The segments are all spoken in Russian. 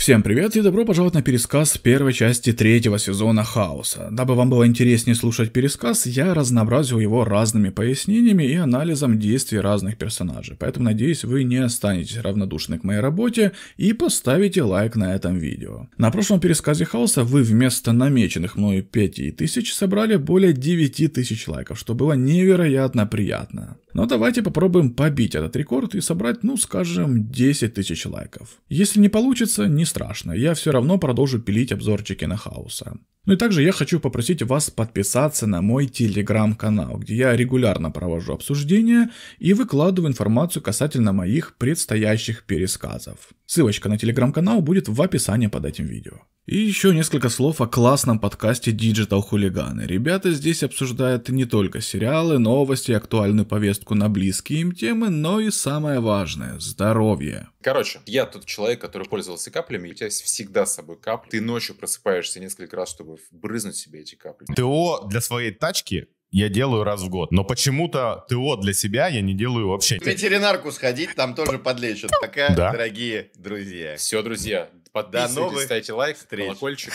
Всем привет и добро пожаловать на пересказ первой части третьего сезона Хаоса. Дабы вам было интереснее слушать пересказ, я разнообразил его разными пояснениями и анализом действий разных персонажей, поэтому надеюсь вы не останетесь равнодушны к моей работе и поставите лайк на этом видео. На прошлом пересказе Хаоса вы вместо намеченных мною 5000 собрали более 9000 лайков, что было невероятно приятно. Но давайте попробуем побить этот рекорд и собрать, ну скажем, 10 тысяч лайков. Если не получится, не страшно, я все равно продолжу пилить обзорчики на хауса. Ну и также я хочу попросить вас подписаться на мой телеграм-канал, где я регулярно провожу обсуждения и выкладываю информацию касательно моих предстоящих пересказов. Ссылочка на телеграм-канал будет в описании под этим видео. И еще несколько слов о классном подкасте Digital Хулиганы. Ребята здесь обсуждают не только сериалы, новости, актуальную повестку повестку на близкие им темы, но и самое важное – здоровье. Короче, я тот человек, который пользовался каплями, у тебя есть всегда с собой капли. Ты ночью просыпаешься несколько раз, чтобы брызнуть себе эти капли. ТО для своей тачки я делаю раз в год. Но почему-то ТО для себя я не делаю вообще. В ветеринарку сходить, там тоже подлечат. Пока, да. дорогие друзья. Все, друзья, Подписывайтесь, До новых ставьте лайк, встреч. колокольчик.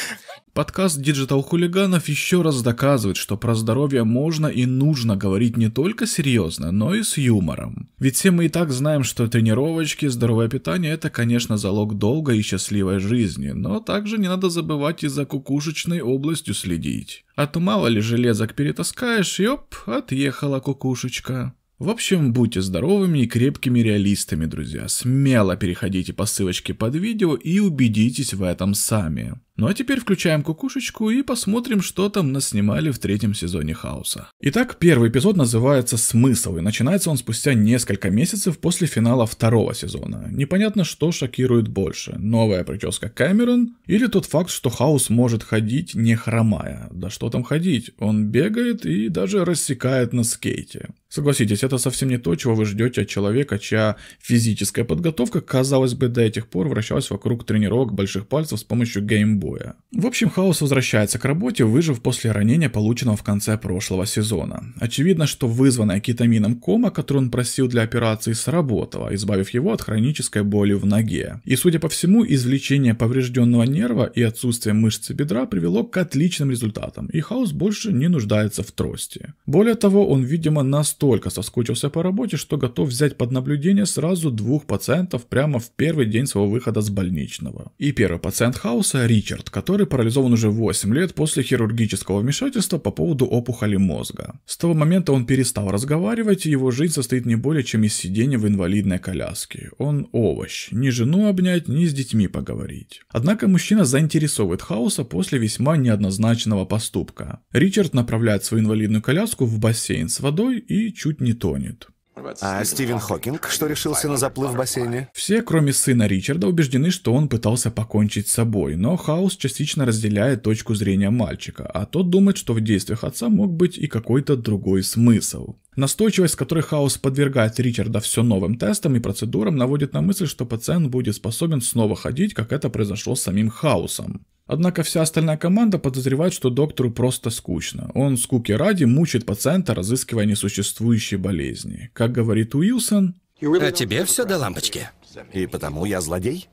Подкаст Digital Хулиганов еще раз доказывает, что про здоровье можно и нужно говорить не только серьезно, но и с юмором. Ведь все мы и так знаем, что тренировочки, здоровое питание – это, конечно, залог долгой и счастливой жизни, но также не надо забывать и за кукушечной областью следить. А то мало ли железок перетаскаешь, и оп, отъехала кукушечка. В общем, будьте здоровыми и крепкими реалистами, друзья. Смело переходите по ссылочке под видео и убедитесь в этом сами. Ну а теперь включаем кукушечку и посмотрим, что там нас снимали в третьем сезоне Хаоса. Итак, первый эпизод называется «Смысл», и начинается он спустя несколько месяцев после финала второго сезона. Непонятно, что шокирует больше, новая прическа Кэмерон или тот факт, что Хаус может ходить не хромая. Да что там ходить, он бегает и даже рассекает на скейте. Согласитесь, это совсем не то, чего вы ждете от человека, чья физическая подготовка, казалось бы, до этих пор вращалась вокруг тренировок больших пальцев с помощью геймбоя боя. В общем, Хаос возвращается к работе, выжив после ранения, полученного в конце прошлого сезона. Очевидно, что вызванная кетамином кома, которую он просил для операции, сработала, избавив его от хронической боли в ноге. И, судя по всему, извлечение поврежденного нерва и отсутствие мышцы бедра привело к отличным результатам, и Хаос больше не нуждается в трости. Более того, он, видимо, настолько соскучился по работе, что готов взять под наблюдение сразу двух пациентов прямо в первый день своего выхода с больничного. И первый пациент Хаоса, Ричард, Ричард, который парализован уже 8 лет после хирургического вмешательства по поводу опухоли мозга. С того момента он перестал разговаривать, и его жизнь состоит не более чем из сидения в инвалидной коляске. Он овощ, ни жену обнять, ни с детьми поговорить. Однако мужчина заинтересовывает Хауса после весьма неоднозначного поступка. Ричард направляет свою инвалидную коляску в бассейн с водой и чуть не тонет. А Стивен Хокинг, что решился на заплыв в бассейне? Все, кроме сына Ричарда, убеждены, что он пытался покончить с собой, но Хаус частично разделяет точку зрения мальчика, а тот думает, что в действиях отца мог быть и какой-то другой смысл. Настойчивость, которой Хаус подвергает Ричарда все новым тестам и процедурам, наводит на мысль, что пациент будет способен снова ходить, как это произошло с самим Хаусом. Однако вся остальная команда подозревает, что доктору просто скучно. Он скуки ради мучит пациента, разыскивая несуществующие болезни. Как говорит Уилсон... А тебе а все до лампочки. И потому я злодей?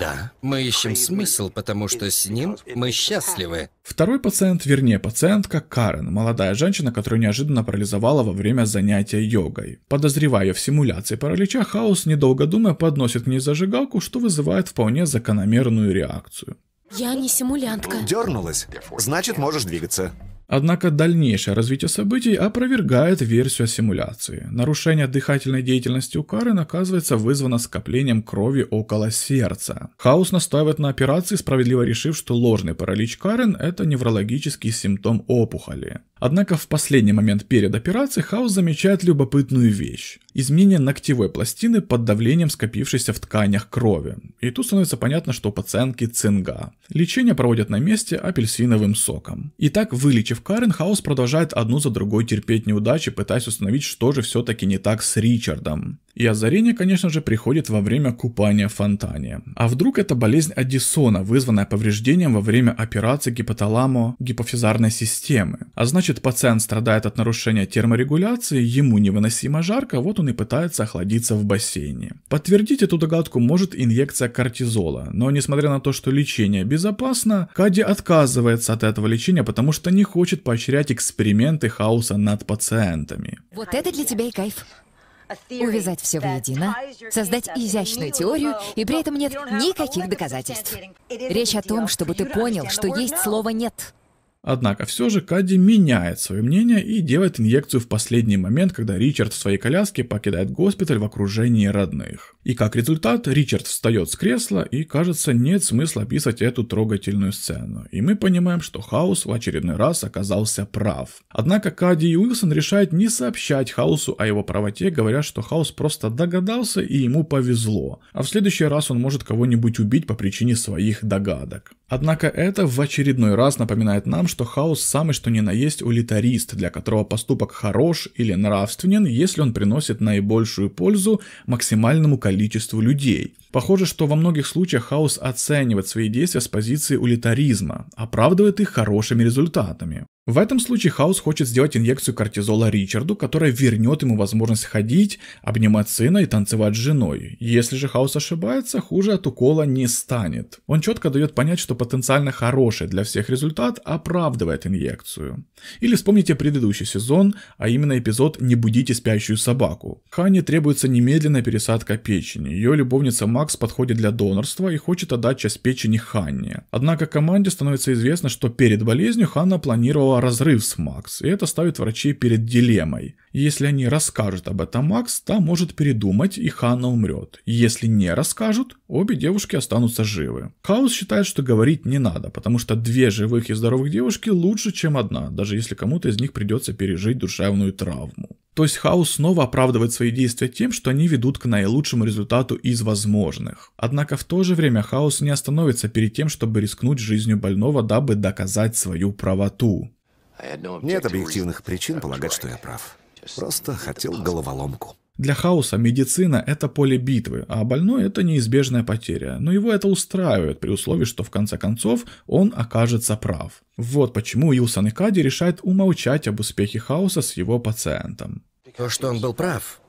Да. Мы ищем смысл, потому что с ним мы счастливы. Второй пациент, вернее пациентка Карен, молодая женщина, которую неожиданно парализовала во время занятия йогой. Подозревая в симуляции паралича, Хаос, недолго думая, подносит к ней зажигалку, что вызывает вполне закономерную реакцию. Я не симулянтка. Дернулась. Значит, можешь двигаться. Однако дальнейшее развитие событий опровергает версию о симуляции. Нарушение дыхательной деятельности у Карен оказывается вызвано скоплением крови около сердца. Хаус настаивает на операции, справедливо решив, что ложный паралич Карен – это неврологический симптом опухоли. Однако в последний момент перед операцией Хаус замечает любопытную вещь. Изменение ногтевой пластины под давлением скопившейся в тканях крови. И тут становится понятно, что у пациентки цинга. Лечение проводят на месте апельсиновым соком. Итак, вылечив Карен, Хаус продолжает одну за другой терпеть неудачи, пытаясь установить, что же все-таки не так с Ричардом. И озарение, конечно же, приходит во время купания в фонтане. А вдруг это болезнь Аддисона, вызванная повреждением во время операции гипоталамо гипофизарной системы. А значит, пациент страдает от нарушения терморегуляции, ему невыносимо жарко, вот он и пытается охладиться в бассейне. Подтвердить эту догадку может инъекция кортизола, но несмотря на то, что лечение безопасно, Кади отказывается от этого лечения, потому что не хочет поощрять эксперименты хаоса над пациентами. Вот это для тебя и кайф. Увязать все воедино, создать изящную теорию, и при этом нет никаких доказательств. Речь о том, чтобы ты понял, что есть слово «нет». Однако все же Кадди меняет свое мнение и делает инъекцию в последний момент, когда Ричард в своей коляске покидает госпиталь в окружении родных. И как результат, Ричард встает с кресла и, кажется, нет смысла описывать эту трогательную сцену. И мы понимаем, что Хаус в очередной раз оказался прав. Однако Кадди и Уилсон решают не сообщать Хаусу о его правоте, говоря, что Хаус просто догадался и ему повезло, а в следующий раз он может кого-нибудь убить по причине своих догадок. Однако это в очередной раз напоминает нам, что Хаус самый что ни на есть улитарист, для которого поступок хорош или нравственен, если он приносит наибольшую пользу максимальному количеству людей. Похоже, что во многих случаях Хаус оценивает свои действия с позиции улитаризма, оправдывает их хорошими результатами. В этом случае Хаус хочет сделать инъекцию кортизола Ричарду, которая вернет ему возможность ходить, обнимать сына и танцевать с женой. Если же Хаус ошибается, хуже от укола не станет. Он четко дает понять, что потенциально хороший для всех результат оправдывает инъекцию. Или вспомните предыдущий сезон, а именно эпизод «Не будите спящую собаку». Хане требуется немедленная пересадка печени. Ее любовница Макс подходит для донорства и хочет отдать часть печени Ханне. Однако команде становится известно, что перед болезнью Ханна планировала разрыв с Макс, и это ставит врачей перед дилеммой. Если они расскажут об этом Макс, та может передумать, и Ханна умрет. Если не расскажут, обе девушки останутся живы. Хаус считает, что говорить не надо, потому что две живых и здоровых девушки лучше, чем одна, даже если кому-то из них придется пережить душевную травму. То есть Хаус снова оправдывает свои действия тем, что они ведут к наилучшему результату из возможных. Однако в то же время Хаус не остановится перед тем, чтобы рискнуть жизнью больного, дабы доказать свою правоту. Нет объективных причин полагать, что я прав. Просто хотел головоломку. Для хаоса медицина – это поле битвы, а больной – это неизбежная потеря. Но его это устраивает, при условии, что в конце концов он окажется прав. Вот почему Илсон и Кади решают умолчать об успехе хаоса с его пациентом. То, что он был прав,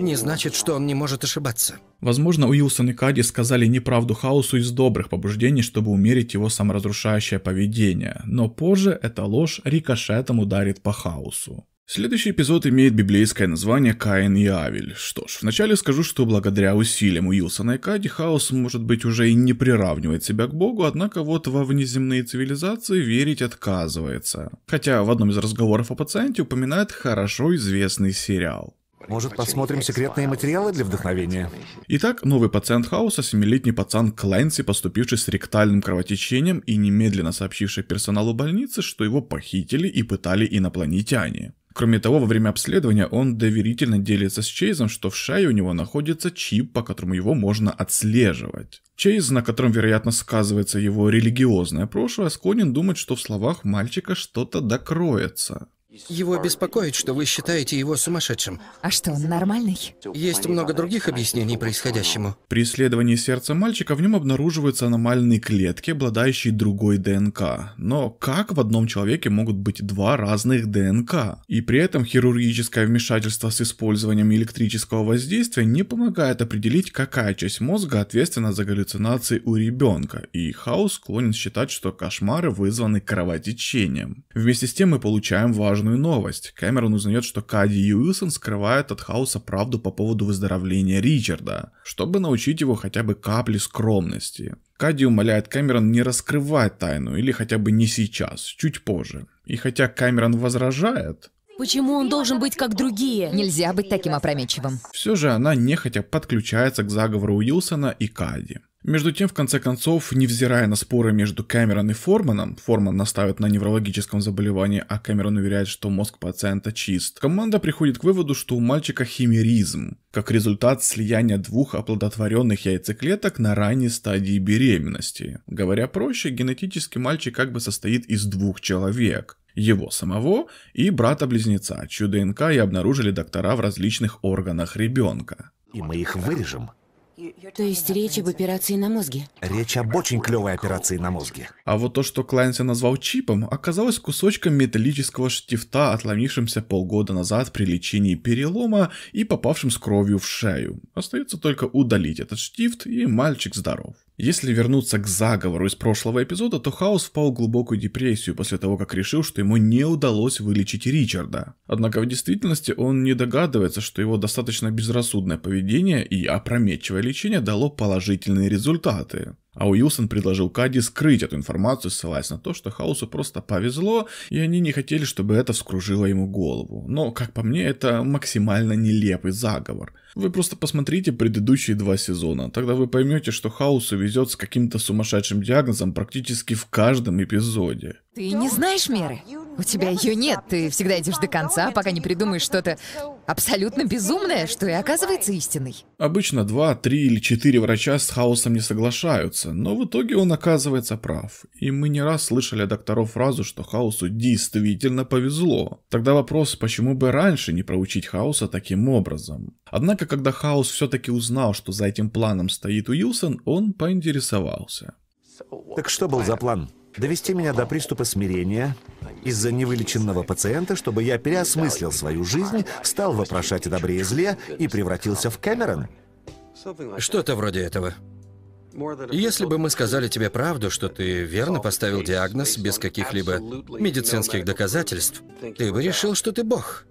не значит, что он не может ошибаться. Возможно, Уилсон и Кади сказали неправду Хаосу из добрых побуждений, чтобы умерить его саморазрушающее поведение, но позже эта ложь рикошетом ударит по Хаосу. Следующий эпизод имеет библейское название «Каин и Авель». Что ж, вначале скажу, что благодаря усилиям Уилсона и Кади, хаос, может быть, уже и не приравнивает себя к Богу, однако вот во внеземные цивилизации верить отказывается. Хотя в одном из разговоров о пациенте упоминает хорошо известный сериал. Может, посмотрим секретные материалы для вдохновения? Итак, новый пациент Хауса, семилетний пацан Клэнси, поступивший с ректальным кровотечением и немедленно сообщивший персоналу больницы, что его похитили и пытали инопланетяне. Кроме того, во время обследования он доверительно делится с Чейзом, что в шее у него находится чип, по которому его можно отслеживать. Чейз, на котором, вероятно, сказывается его религиозное прошлое, склонен думать, что в словах мальчика что-то докроется. Его беспокоит, что вы считаете его сумасшедшим. А что, он нормальный? Есть много других объяснений происходящему. При исследовании сердца мальчика в нем обнаруживаются аномальные клетки, обладающие другой ДНК. Но как в одном человеке могут быть два разных ДНК? И при этом хирургическое вмешательство с использованием электрического воздействия не помогает определить, какая часть мозга ответственна за галлюцинации у ребенка. И Хаус склонен считать, что кошмары вызваны кровотечением. Вместе с тем мы получаем важную важную новость. Кэмерон узнает, что Кади и Уилсон скрывают от Хауса правду по поводу выздоровления Ричарда, чтобы научить его хотя бы капли скромности. Кади умоляет Кэмерон не раскрывать тайну, или хотя бы не сейчас, чуть позже. И хотя Кэмерон возражает, Почему он должен быть как другие? Нельзя быть таким опрометчивым. Все же она нехотя подключается к заговору Уилсона и Кади. Между тем, в конце концов, невзирая на споры между Кэмерон и Форманом, Форман наставит на неврологическом заболевании, а Кэмерон уверяет, что мозг пациента чист, команда приходит к выводу, что у мальчика химеризм, как результат слияния двух оплодотворенных яйцеклеток на ранней стадии беременности. Говоря проще, генетически мальчик как бы состоит из двух человек, его самого и брата-близнеца, чью ДНК и обнаружили доктора в различных органах ребенка. И мы их вырежем, то есть речь об операции на мозге? Речь об очень клевой операции на мозге. А вот то, что Клайнси назвал чипом, оказалось кусочком металлического штифта, отломившимся полгода назад при лечении перелома и попавшим с кровью в шею. Остается только удалить этот штифт, и мальчик здоров. Если вернуться к заговору из прошлого эпизода, то Хаус впал в глубокую депрессию после того, как решил, что ему не удалось вылечить Ричарда. Однако в действительности он не догадывается, что его достаточно безрассудное поведение и опрометчивое лечение дало положительные результаты. А Уилсон предложил Кади скрыть эту информацию, ссылаясь на то, что Хаусу просто повезло, и они не хотели, чтобы это вскружило ему голову. Но, как по мне, это максимально нелепый заговор – вы просто посмотрите предыдущие два сезона, тогда вы поймете, что Хаусу везет с каким-то сумасшедшим диагнозом практически в каждом эпизоде. Ты не знаешь меры? У тебя ее нет, ты всегда идешь до конца, пока не придумаешь что-то абсолютно безумное, что и оказывается истиной. Обычно два, три или четыре врача с хаосом не соглашаются, но в итоге он оказывается прав. И мы не раз слышали от докторов фразу, что хаосу действительно повезло. Тогда вопрос, почему бы раньше не проучить хаоса таким образом? Однако, когда хаос все-таки узнал, что за этим планом стоит Уилсон, он поинтересовался. Так что был за план? довести меня до приступа смирения из-за невылеченного пациента, чтобы я переосмыслил свою жизнь, стал вопрошать о добре и зле и превратился в Кэмерон. Что-то вроде этого. Если бы мы сказали тебе правду, что ты верно поставил диагноз без каких-либо медицинских доказательств, ты бы решил, что ты Бог.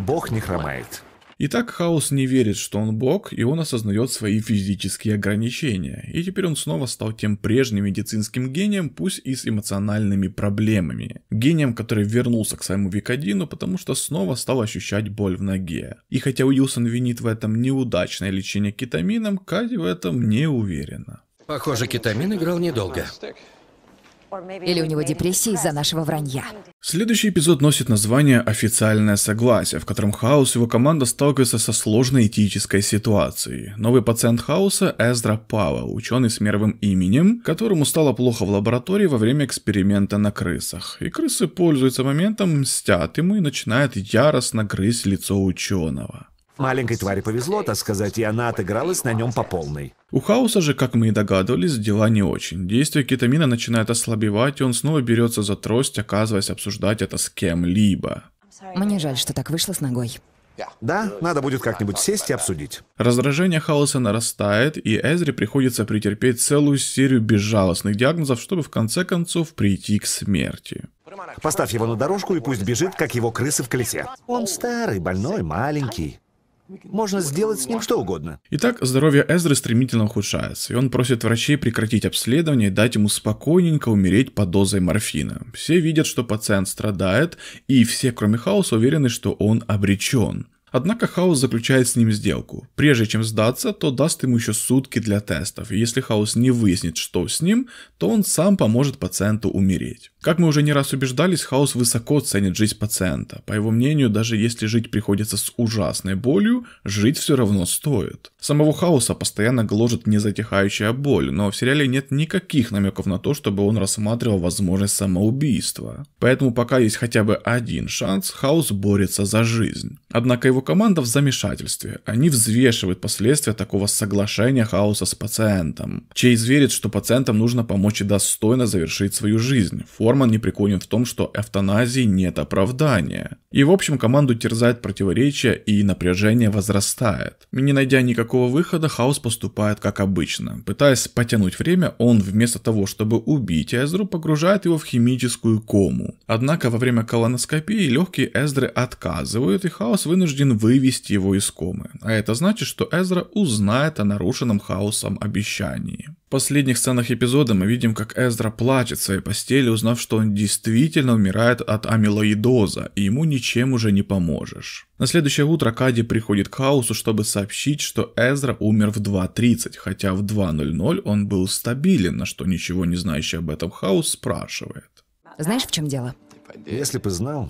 Бог не хромает. Итак, Хаос не верит, что он бог, и он осознает свои физические ограничения, и теперь он снова стал тем прежним медицинским гением, пусть и с эмоциональными проблемами. Гением, который вернулся к своему Викодину, потому что снова стал ощущать боль в ноге. И хотя Уилсон винит в этом неудачное лечение кетамином, Кади в этом не уверена. Похоже, кетамин играл недолго. Или у него депрессия из-за нашего вранья. Следующий эпизод носит название «Официальное согласие», в котором Хаус и его команда сталкиваются со сложной этической ситуацией. Новый пациент Хауса – Эздра Пава, ученый с мировым именем, которому стало плохо в лаборатории во время эксперимента на крысах. И крысы пользуются моментом, мстят ему и начинают яростно грызть лицо ученого. Маленькой твари повезло, так сказать, и она отыгралась на нем по полной. У Хаоса же, как мы и догадывались, дела не очень. Действие кетамина начинает ослабевать, и он снова берется за трость, оказываясь обсуждать это с кем-либо. Мне жаль, что так вышло с ногой. Да, надо будет как-нибудь сесть и обсудить. Раздражение хаоса нарастает, и Эзри приходится претерпеть целую серию безжалостных диагнозов, чтобы в конце концов прийти к смерти. Поставь его на дорожку и пусть бежит, как его крысы в колесе. Он старый, больной, маленький. Можно сделать с ним что угодно. Итак, здоровье Эзры стремительно ухудшается, и он просит врачей прекратить обследование и дать ему спокойненько умереть под дозой морфина. Все видят, что пациент страдает, и все, кроме Хаоса, уверены, что он обречен. Однако Хаус заключает с ним сделку. Прежде чем сдаться, то даст ему еще сутки для тестов, если Хаус не выяснит, что с ним, то он сам поможет пациенту умереть. Как мы уже не раз убеждались, Хаус высоко ценит жизнь пациента. По его мнению, даже если жить приходится с ужасной болью, жить все равно стоит. Самого Хауса постоянно гложет незатихающая боль, но в сериале нет никаких намеков на то, чтобы он рассматривал возможность самоубийства. Поэтому пока есть хотя бы один шанс, Хаус борется за жизнь. Однако его его команда в замешательстве. Они взвешивают последствия такого соглашения хаоса с пациентом. Чейз верит, что пациентам нужно помочь и достойно завершить свою жизнь. Форман не приконен в том, что эвтаназии нет оправдания. И в общем команду терзает противоречие и напряжение возрастает. Не найдя никакого выхода, хаос поступает как обычно. Пытаясь потянуть время, он вместо того, чтобы убить Эзру, погружает его в химическую кому. Однако во время колоноскопии легкие Эздры отказывают и хаос вынужден должен вывести его из комы, а это значит, что Эзра узнает о нарушенном хаосом обещании. В последних сценах эпизода мы видим, как Эзра плачет в своей постели, узнав, что он действительно умирает от амилоидоза, и ему ничем уже не поможешь. На следующее утро Кади приходит к хаосу, чтобы сообщить, что Эзра умер в 2.30, хотя в 2.00 он был стабилен, на что ничего не знающий об этом хаос спрашивает. Знаешь, в чем дело? Если бы знал,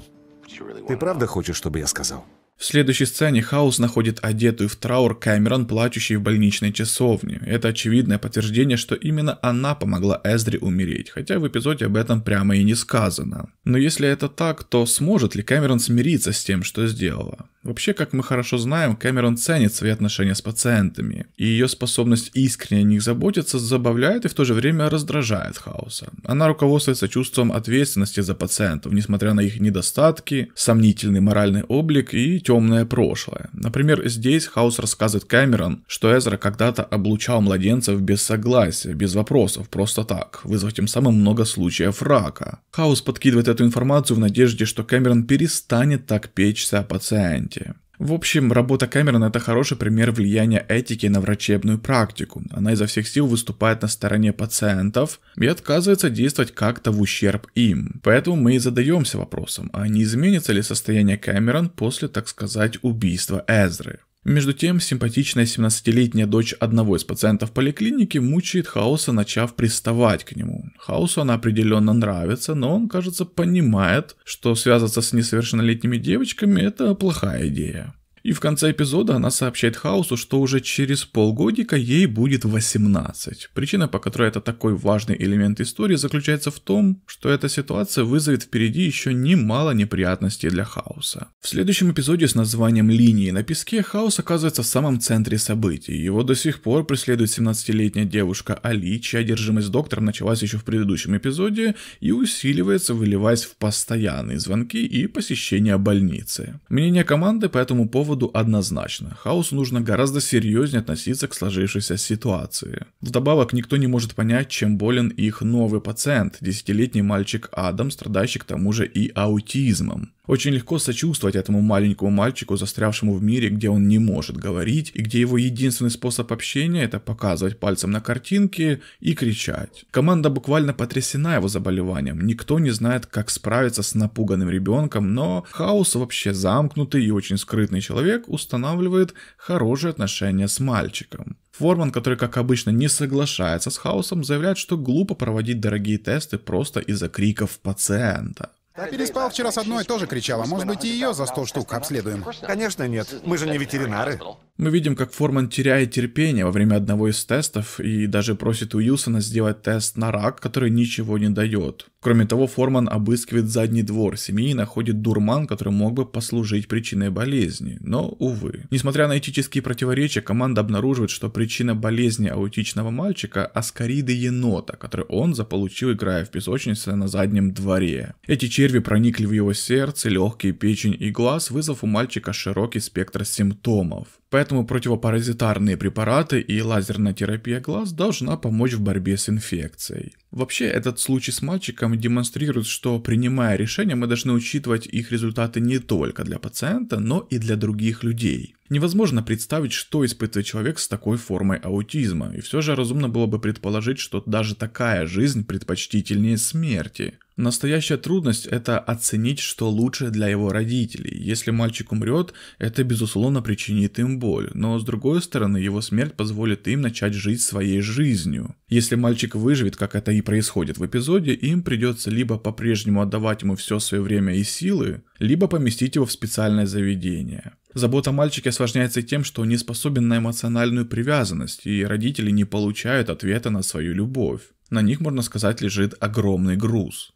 ты правда хочешь, чтобы я сказал? В следующей сцене Хаус находит одетую в траур Кэмерон, плачущей в больничной часовне. Это очевидное подтверждение, что именно она помогла Эзри умереть, хотя в эпизоде об этом прямо и не сказано. Но если это так, то сможет ли Кэмерон смириться с тем, что сделала? Вообще, как мы хорошо знаем, Кэмерон ценит свои отношения с пациентами, и ее способность искренне о них заботиться забавляет и в то же время раздражает Хауса. Она руководствуется чувством ответственности за пациентов, несмотря на их недостатки, сомнительный моральный облик и темное прошлое. Например, здесь Хаус рассказывает Кэмерон, что Эзра когда-то облучал младенцев без согласия, без вопросов, просто так, вызвав тем самым много случаев рака. Хаус подкидывает эту информацию в надежде, что Кэмерон перестанет так печься о пациенте. В общем, работа Кэмерона – это хороший пример влияния этики на врачебную практику. Она изо всех сил выступает на стороне пациентов и отказывается действовать как-то в ущерб им. Поэтому мы и задаемся вопросом, а не изменится ли состояние Кэмерон после, так сказать, убийства Эзры. Между тем, симпатичная 17-летняя дочь одного из пациентов поликлиники мучает Хаоса, начав приставать к нему. Хаосу она определенно нравится, но он, кажется, понимает, что связаться с несовершеннолетними девочками – это плохая идея. И в конце эпизода она сообщает Хаусу, что уже через полгодика ей будет 18. Причина, по которой это такой важный элемент истории, заключается в том, что эта ситуация вызовет впереди еще немало неприятностей для Хауса. В следующем эпизоде с названием «Линии на песке» Хаус оказывается в самом центре событий. Его до сих пор преследует 17-летняя девушка Али, чья одержимость доктором началась еще в предыдущем эпизоде и усиливается, выливаясь в постоянные звонки и посещения больницы. Мнение команды по этому поводу выводу однозначно. Хаосу нужно гораздо серьезнее относиться к сложившейся ситуации. Вдобавок, никто не может понять, чем болен их новый пациент, десятилетний мальчик Адам, страдающий к тому же и аутизмом. Очень легко сочувствовать этому маленькому мальчику, застрявшему в мире, где он не может говорить, и где его единственный способ общения – это показывать пальцем на картинке и кричать. Команда буквально потрясена его заболеванием, никто не знает, как справиться с напуганным ребенком, но Хаус вообще замкнутый и очень скрытный человек устанавливает хорошие отношения с мальчиком. Форман, который, как обычно, не соглашается с Хаусом, заявляет, что глупо проводить дорогие тесты просто из-за криков пациента. Та Переспал вчера с одной, тоже кричала. Может быть, и ее за 100 штук обследуем? Конечно нет. Мы же не ветеринары. Мы видим, как Форман теряет терпение во время одного из тестов и даже просит Уилсона сделать тест на рак, который ничего не дает. Кроме того, Форман обыскивает задний двор семьи и находит дурман, который мог бы послужить причиной болезни, но, увы. Несмотря на этические противоречия, команда обнаруживает, что причина болезни аутичного мальчика – аскариды енота, который он заполучил, играя в песочнице на заднем дворе. Эти черви Черви проникли в его сердце, легкие, печень и глаз, вызвав у мальчика широкий спектр симптомов. Поэтому противопаразитарные препараты и лазерная терапия глаз должна помочь в борьбе с инфекцией. Вообще, этот случай с мальчиком демонстрирует, что принимая решения, мы должны учитывать их результаты не только для пациента, но и для других людей. Невозможно представить, что испытывает человек с такой формой аутизма, и все же разумно было бы предположить, что даже такая жизнь предпочтительнее смерти. Настоящая трудность – это оценить, что лучше для его родителей. Если мальчик умрет, это безусловно причинит им боль, но с другой стороны его смерть позволит им начать жить своей жизнью. Если мальчик выживет, как это и происходит в эпизоде, им придется либо по-прежнему отдавать ему все свое время и силы, либо поместить его в специальное заведение. Забота мальчика осложняется тем, что он не способен на эмоциональную привязанность, и родители не получают ответа на свою любовь. На них, можно сказать, лежит огромный груз.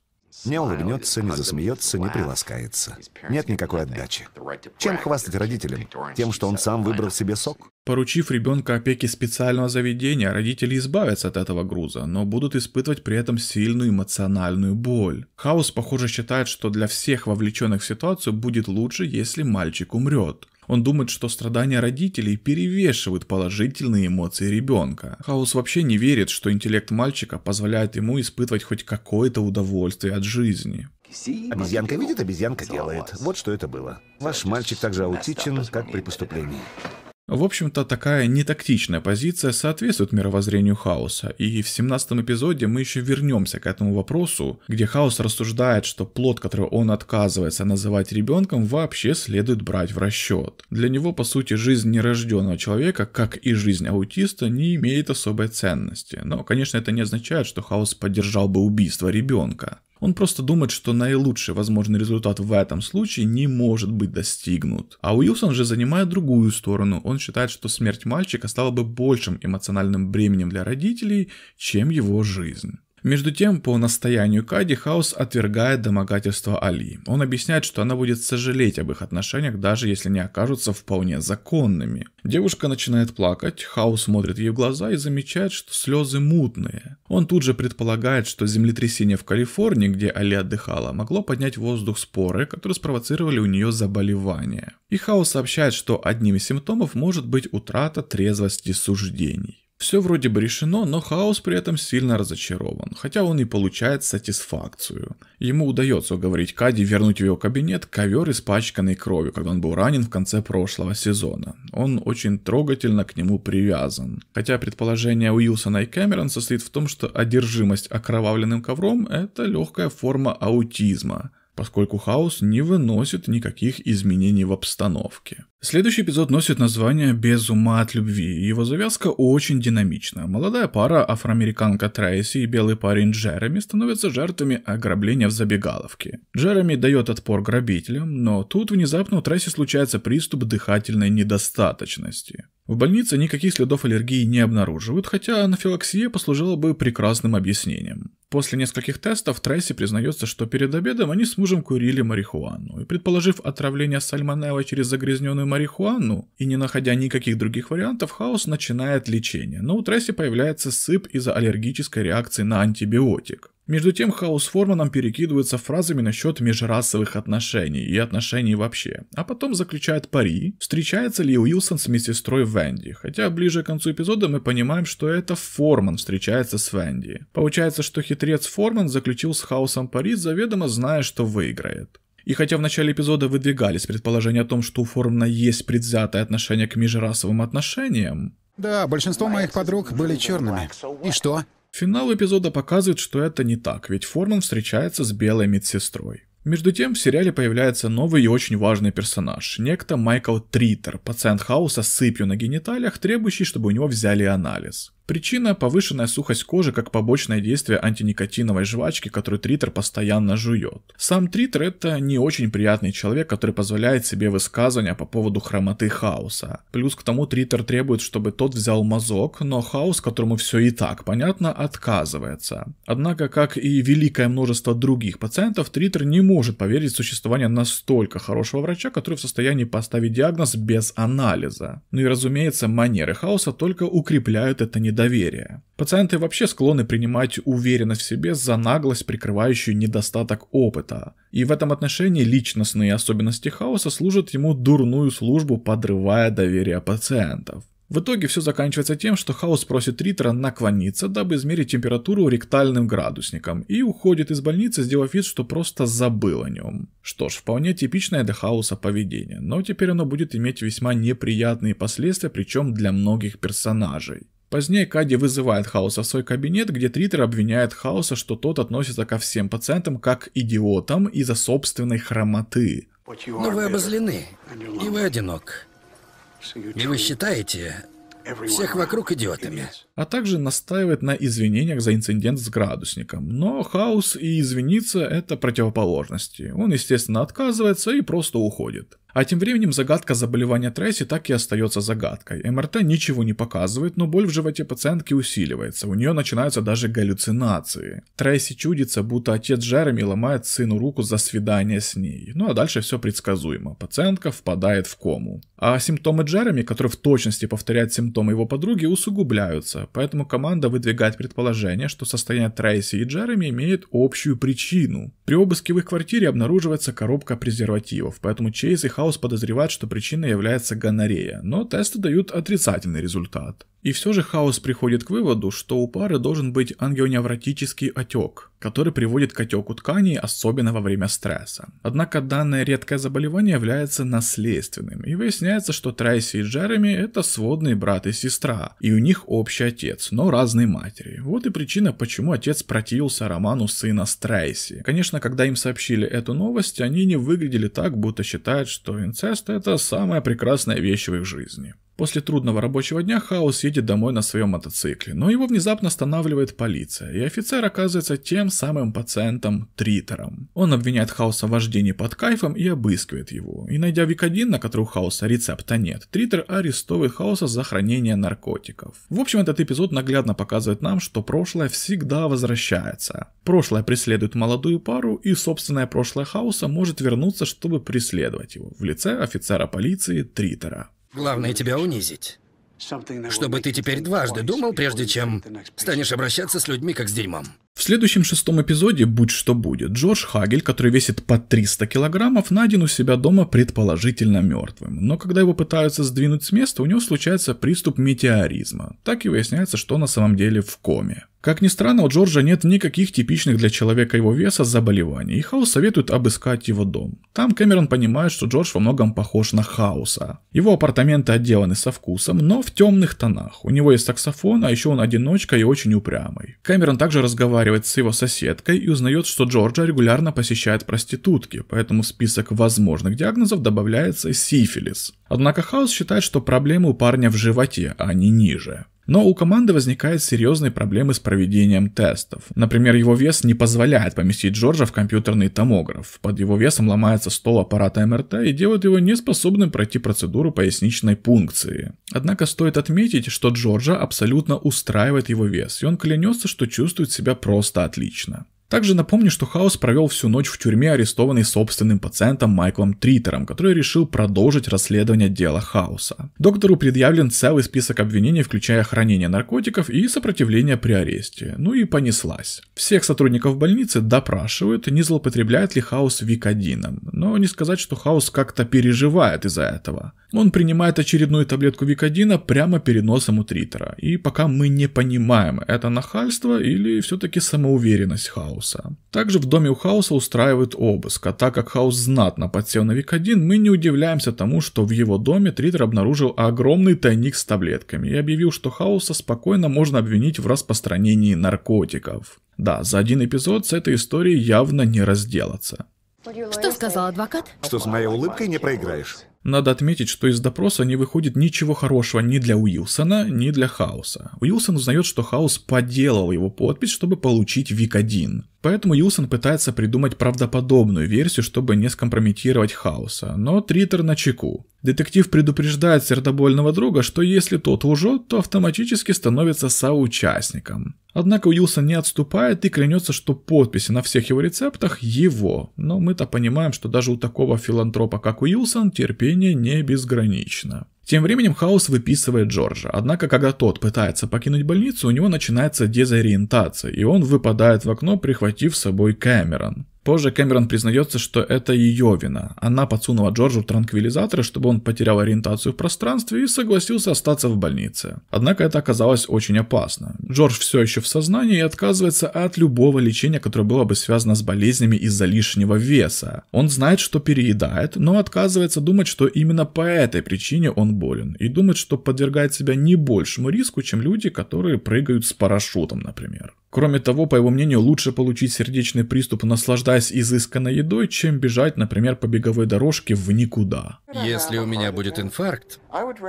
Не улыбнется, не засмеется, не приласкается. Нет никакой отдачи. Чем хвастать родителям? Тем, что он сам выбрал себе сок? Поручив ребенка опеке специального заведения, родители избавятся от этого груза, но будут испытывать при этом сильную эмоциональную боль. Хаус, похоже, считает, что для всех вовлеченных в ситуацию будет лучше, если мальчик умрет. Он думает, что страдания родителей перевешивают положительные эмоции ребенка. Хаус вообще не верит, что интеллект мальчика позволяет ему испытывать хоть какое-то удовольствие от жизни. Обезьянка видит, обезьянка делает. Вот что это было. Ваш мальчик также аутичен, как при поступлении. В общем-то, такая нетактичная позиция соответствует мировоззрению хаоса, и в 17 эпизоде мы еще вернемся к этому вопросу, где хаос рассуждает, что плод, который он отказывается называть ребенком, вообще следует брать в расчет. Для него, по сути, жизнь нерожденного человека, как и жизнь аутиста, не имеет особой ценности. Но, конечно, это не означает, что хаос поддержал бы убийство ребенка. Он просто думает, что наилучший возможный результат в этом случае не может быть достигнут. А Уилсон же занимает другую сторону. Он считает, что смерть мальчика стала бы большим эмоциональным бременем для родителей, чем его жизнь. Между тем, по настоянию Кади, Хаус отвергает домогательство Али. Он объясняет, что она будет сожалеть об их отношениях, даже если не окажутся вполне законными. Девушка начинает плакать, Хаус смотрит ей в глаза и замечает, что слезы мутные. Он тут же предполагает, что землетрясение в Калифорнии, где Али отдыхала, могло поднять воздух споры, которые спровоцировали у нее заболевание. И Хаус сообщает, что одним из симптомов может быть утрата трезвости суждений. Все вроде бы решено, но Хаос при этом сильно разочарован, хотя он и получает сатисфакцию. Ему удается уговорить Кади вернуть в его кабинет ковер, испачканный кровью, когда он был ранен в конце прошлого сезона. Он очень трогательно к нему привязан. Хотя предположение Уилсона и Кэмерон состоит в том, что одержимость окровавленным ковром – это легкая форма аутизма, поскольку Хаос не выносит никаких изменений в обстановке. Следующий эпизод носит название «Без ума от любви». Его завязка очень динамична. Молодая пара, афроамериканка Трейси и белый парень Джереми, становятся жертвами ограбления в забегаловке. Джереми дает отпор грабителям, но тут внезапно у Трейси случается приступ дыхательной недостаточности. В больнице никаких следов аллергии не обнаруживают, хотя анафилаксия послужила бы прекрасным объяснением. После нескольких тестов Трейси признается, что перед обедом они с мужем курили марихуану, и предположив отравление сальмонеллой через загрязненную марихуану, и не находя никаких других вариантов, Хаус начинает лечение, но у Тресси появляется сыпь из-за аллергической реакции на антибиотик. Между тем Хаус Форманом перекидывается фразами насчет межрасовых отношений и отношений вообще, а потом заключает пари, встречается ли Уилсон с медсестрой Венди, хотя ближе к концу эпизода мы понимаем, что это Форман встречается с Венди. Получается, что хитрец Форман заключил с Хаусом пари, заведомо зная, что выиграет. И хотя в начале эпизода выдвигались предположения о том, что у Формана есть предвзятое отношение к межрасовым отношениям... Да, большинство моих подруг были черными. И что? Финал эпизода показывает, что это не так, ведь Форман встречается с белой медсестрой. Между тем, в сериале появляется новый и очень важный персонаж, некто Майкл Тритер, пациент Хауса с сыпью на гениталиях, требующий, чтобы у него взяли анализ. Причина – повышенная сухость кожи как побочное действие антиникотиновой жвачки, которую тритер постоянно жует. Сам тритер – это не очень приятный человек, который позволяет себе высказывания по поводу хромоты хаоса. Плюс к тому тритер требует, чтобы тот взял мазок, но хаос, которому все и так понятно, отказывается. Однако, как и великое множество других пациентов, тритер не может поверить в существование настолько хорошего врача, который в состоянии поставить диагноз без анализа. Ну и разумеется, манеры хаоса только укрепляют это недовольство доверия. Пациенты вообще склонны принимать уверенность в себе за наглость, прикрывающую недостаток опыта. И в этом отношении личностные особенности хаоса служат ему дурную службу, подрывая доверие пациентов. В итоге все заканчивается тем, что Хаус просит Ритера наклониться, дабы измерить температуру ректальным градусником, и уходит из больницы, сделав вид, что просто забыл о нем. Что ж, вполне типичное для Хауса поведение, но теперь оно будет иметь весьма неприятные последствия, причем для многих персонажей. Позднее Кади вызывает Хаоса в свой кабинет, где Тритер обвиняет Хаоса, что тот относится ко всем пациентам как идиотам из-за собственной хромоты. Но вы обозлены, и вы одинок. И вы считаете всех вокруг идиотами. А также настаивает на извинениях за инцидент с градусником. Но Хаус и извиниться — это противоположности. Он, естественно, отказывается и просто уходит. А тем временем загадка заболевания Трейси так и остается загадкой. МРТ ничего не показывает, но боль в животе пациентки усиливается, у нее начинаются даже галлюцинации. Трейси чудится, будто отец Джереми ломает сыну руку за свидание с ней. Ну а дальше все предсказуемо, пациентка впадает в кому. А симптомы Джереми, которые в точности повторяют симптомы его подруги, усугубляются, поэтому команда выдвигает предположение, что состояние Трейси и Джереми имеет общую причину. При обыске в их квартире обнаруживается коробка презервативов, поэтому Чейз их Блумхаус подозревает, что причиной является гонорея, но тесты дают отрицательный результат. И все же Хаус приходит к выводу, что у пары должен быть ангионевротический отек, который приводит к отеку тканей, особенно во время стресса. Однако данное редкое заболевание является наследственным, и выясняется, что Трейси и Джереми – это сводные брат и сестра, и у них общий отец, но разные матери. Вот и причина, почему отец противился роману сына с Трейси. Конечно, когда им сообщили эту новость, они не выглядели так, будто считают, что инцест – это самая прекрасная вещь в их жизни. После трудного рабочего дня Хаус едет домой на своем мотоцикле, но его внезапно останавливает полиция, и офицер оказывается тем самым пациентом Тритером. Он обвиняет Хауса в вождении под кайфом и обыскивает его. И найдя Викодин, на который у Хауса рецепта нет, Тритер арестовывает Хауса за хранение наркотиков. В общем, этот эпизод наглядно показывает нам, что прошлое всегда возвращается. Прошлое преследует молодую пару, и собственное прошлое Хауса может вернуться, чтобы преследовать его в лице офицера полиции Тритера. Главное тебя унизить. Чтобы ты теперь дважды думал, прежде чем станешь обращаться с людьми как с дерьмом. В следующем шестом эпизоде «Будь что будет» Джордж Хагель, который весит по 300 килограммов, найден у себя дома предположительно мертвым. Но когда его пытаются сдвинуть с места, у него случается приступ метеоризма. Так и выясняется, что на самом деле в коме. Как ни странно, у Джорджа нет никаких типичных для человека его веса заболеваний, и Хаус советует обыскать его дом. Там Кэмерон понимает, что Джордж во многом похож на Хауса. Его апартаменты отделаны со вкусом, но в темных тонах. У него есть саксофон, а еще он одиночка и очень упрямый. Кэмерон также разговаривает разговаривает с его соседкой и узнает, что Джорджа регулярно посещает проститутки, поэтому в список возможных диагнозов добавляется сифилис. Однако Хаус считает, что проблемы у парня в животе, а не ниже. Но у команды возникают серьезные проблемы с проведением тестов. Например, его вес не позволяет поместить Джорджа в компьютерный томограф. Под его весом ломается стол аппарата МРТ и делает его неспособным пройти процедуру поясничной пункции. Однако стоит отметить, что Джорджа абсолютно устраивает его вес, и он клянется, что чувствует себя просто отлично. Также напомню, что Хаус провел всю ночь в тюрьме, арестованный собственным пациентом Майклом Тритером, который решил продолжить расследование дела Хауса. Доктору предъявлен целый список обвинений, включая хранение наркотиков и сопротивление при аресте. Ну и понеслась. Всех сотрудников больницы допрашивают, не злоупотребляет ли Хаус викодином. Но не сказать, что Хаус как-то переживает из-за этого. Он принимает очередную таблетку викодина прямо перед носом у Тритера. И пока мы не понимаем, это нахальство или все-таки самоуверенность Хауса. Хауса. Также в доме у Хауса устраивают обыск, а так как Хаус знатно подсел на Вик-1, мы не удивляемся тому, что в его доме Тритер обнаружил огромный тайник с таблетками и объявил, что Хауса спокойно можно обвинить в распространении наркотиков. Да, за один эпизод с этой историей явно не разделаться. Что сказал адвокат? Что с моей улыбкой не проиграешь. Надо отметить, что из допроса не выходит ничего хорошего ни для Уилсона, ни для Хауса. Уилсон узнает, что Хаус подделал его подпись, чтобы получить Вик-1. Поэтому Уилсон пытается придумать правдоподобную версию, чтобы не скомпрометировать Хауса, но Тритер на чеку. Детектив предупреждает сердобольного друга, что если тот лжет, то автоматически становится соучастником. Однако Уилсон не отступает и клянется, что подписи на всех его рецептах его, но мы-то понимаем, что даже у такого филантропа, как Уилсон, терпение не безгранично. Тем временем Хаус выписывает Джорджа, однако когда тот пытается покинуть больницу, у него начинается дезориентация, и он выпадает в окно, прихватив с собой Кэмерон. Позже Кэмерон признается, что это ее вина. Она подсунула Джорджу транквилизаторы, чтобы он потерял ориентацию в пространстве и согласился остаться в больнице. Однако это оказалось очень опасно. Джордж все еще в сознании и отказывается от любого лечения, которое было бы связано с болезнями из-за лишнего веса. Он знает, что переедает, но отказывается думать, что именно по этой причине он болен и думает, что подвергает себя не большему риску, чем люди, которые прыгают с парашютом, например. Кроме того, по его мнению, лучше получить сердечный приступ, наслаждаясь изысканной едой, чем бежать, например, по беговой дорожке в никуда. Если у меня будет инфаркт,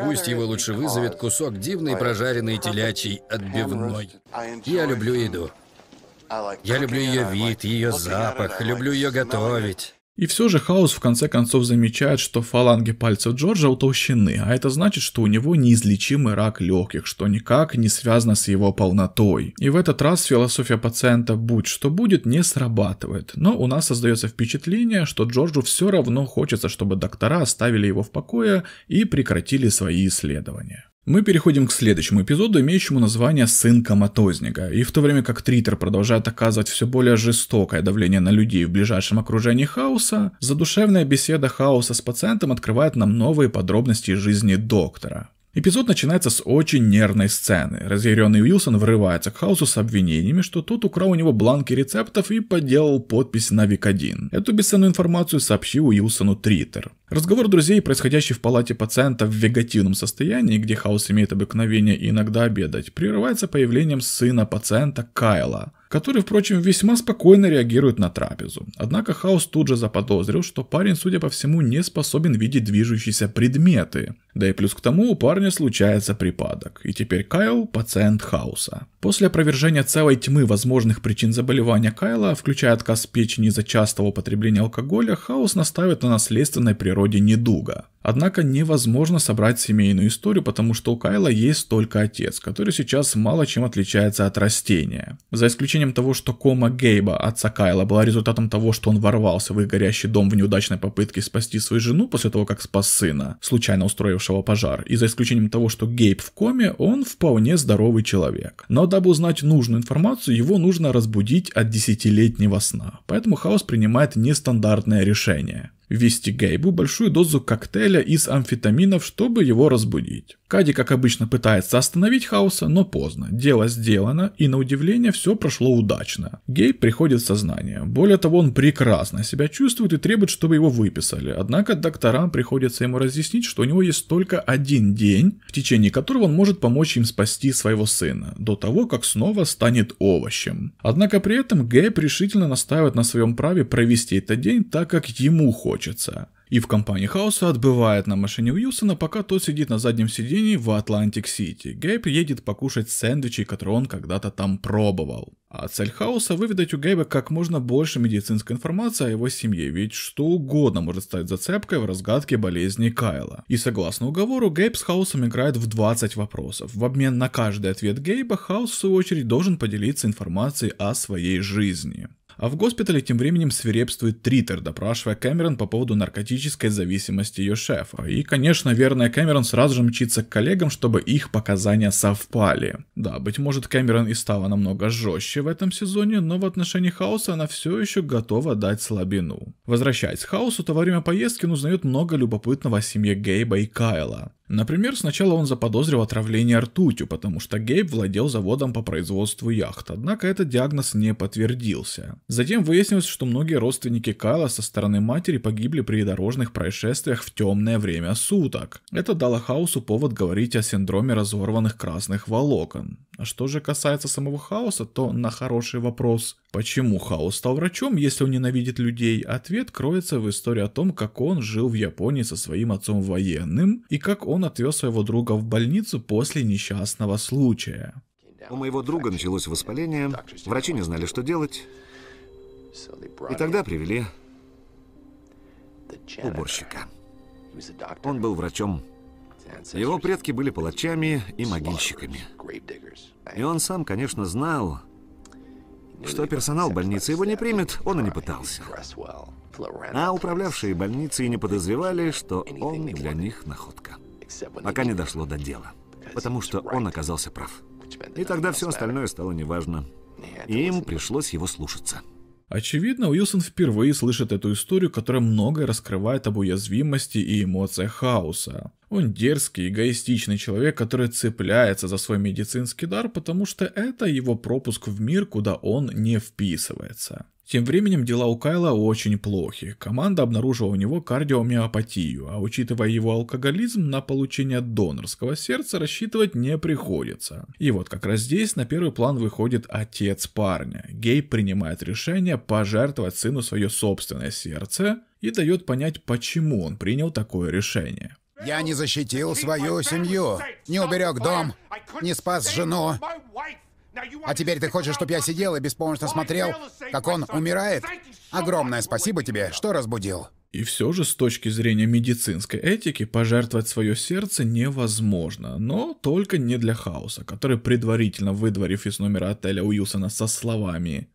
пусть его лучше вызовет кусок дивной прожаренной телячьей отбивной. Я люблю еду. Я люблю ее вид, ее запах, люблю ее готовить. И все же Хаус в конце концов замечает, что фаланги пальцев Джорджа утолщены, а это значит, что у него неизлечимый рак легких, что никак не связано с его полнотой. И в этот раз философия пациента «будь что будет» не срабатывает, но у нас создается впечатление, что Джорджу все равно хочется, чтобы доктора оставили его в покое и прекратили свои исследования. Мы переходим к следующему эпизоду, имеющему название «Сын коматозника». И в то время как Тритер продолжает оказывать все более жестокое давление на людей в ближайшем окружении Хаоса, задушевная беседа Хаоса с пациентом открывает нам новые подробности жизни доктора. Эпизод начинается с очень нервной сцены. Разъяренный Уилсон врывается к Хаусу с обвинениями, что тот украл у него бланки рецептов и подделал подпись на Викодин. Эту бесценную информацию сообщил Уилсону Тритер. Разговор друзей, происходящий в палате пациента в вегативном состоянии, где Хаус имеет обыкновение иногда обедать, прерывается появлением сына пациента Кайла – который, впрочем, весьма спокойно реагирует на трапезу. Однако Хаус тут же заподозрил, что парень, судя по всему, не способен видеть движущиеся предметы. Да и плюс к тому у парня случается припадок, и теперь Кайл – пациент Хауса. После опровержения целой тьмы возможных причин заболевания Кайла, включая отказ печени из-за частого употребления алкоголя, Хаус наставит на наследственной природе недуга. Однако невозможно собрать семейную историю, потому что у Кайла есть только отец, который сейчас мало чем отличается от растения. За исключением исключением того, что кома Гейба, отца Кайла, была результатом того, что он ворвался в их горящий дом в неудачной попытке спасти свою жену после того, как спас сына, случайно устроившего пожар. И за исключением того, что Гейб в коме, он вполне здоровый человек. Но дабы узнать нужную информацию, его нужно разбудить от десятилетнего сна. Поэтому Хаос принимает нестандартное решение ввести Гейбу большую дозу коктейля из амфетаминов, чтобы его разбудить. Кади, как обычно, пытается остановить хаоса, но поздно. Дело сделано, и на удивление все прошло удачно. Гейб приходит в сознание. Более того, он прекрасно себя чувствует и требует, чтобы его выписали. Однако докторам приходится ему разъяснить, что у него есть только один день, в течение которого он может помочь им спасти своего сына, до того, как снова станет овощем. Однако при этом Гейб решительно настаивает на своем праве провести этот день так, как ему хочется хочется. И в компании Хауса отбывает на машине Уилсона, пока тот сидит на заднем сидении в Атлантик-Сити. Гейб едет покушать сэндвичи, которые он когда-то там пробовал. А цель Хауса выведать у Гейба как можно больше медицинской информации о его семье, ведь что угодно может стать зацепкой в разгадке болезни Кайла. И согласно уговору, Гейб с Хаусом играет в 20 вопросов. В обмен на каждый ответ Гейба Хаус в свою очередь должен поделиться информацией о своей жизни. А в госпитале тем временем свирепствует Тритер, допрашивая Кэмерон по поводу наркотической зависимости ее шефа. И, конечно, верная Кэмерон сразу же мчится к коллегам, чтобы их показания совпали. Да, быть может, Кэмерон и стала намного жестче в этом сезоне, но в отношении Хаоса она все еще готова дать слабину. Возвращаясь к Хаосу, то во время поездки он узнает много любопытного о семье Гейба и Кайла. Например, сначала он заподозрил отравление ртутью, потому что Гейб владел заводом по производству яхт, однако этот диагноз не подтвердился. Затем выяснилось, что многие родственники Кайла со стороны матери погибли при дорожных происшествиях в темное время суток. Это дало Хаусу повод говорить о синдроме разорванных красных волокон. А что же касается самого Хаоса, то на хороший вопрос «Почему Хаос стал врачом, если он ненавидит людей?» ответ кроется в истории о том, как он жил в Японии со своим отцом военным и как он отвез своего друга в больницу после несчастного случая. У моего друга началось воспаление, врачи не знали, что делать, и тогда привели уборщика. Он был врачом его предки были палачами и могильщиками. И он сам, конечно, знал, что персонал больницы его не примет, он и не пытался. А управлявшие больницей не подозревали, что он для них находка. Пока не дошло до дела. Потому что он оказался прав. И тогда все остальное стало неважно. И им пришлось его слушаться. Очевидно, Уилсон впервые слышит эту историю, которая многое раскрывает об уязвимости и эмоциях хаоса. Он дерзкий, эгоистичный человек, который цепляется за свой медицинский дар, потому что это его пропуск в мир, куда он не вписывается. Тем временем дела у Кайла очень плохи. Команда обнаружила у него кардиомиопатию, а учитывая его алкоголизм, на получение донорского сердца рассчитывать не приходится. И вот как раз здесь на первый план выходит отец парня. Гей принимает решение пожертвовать сыну свое собственное сердце и дает понять, почему он принял такое решение. Я не защитил свою семью, не уберег дом, не спас жену. А теперь ты хочешь, чтобы я сидел и беспомощно смотрел, как он умирает? Огромное спасибо тебе, что разбудил. И все же, с точки зрения медицинской этики, пожертвовать свое сердце невозможно, но только не для Хаоса, который, предварительно выдворив из номера отеля Уилсона со словами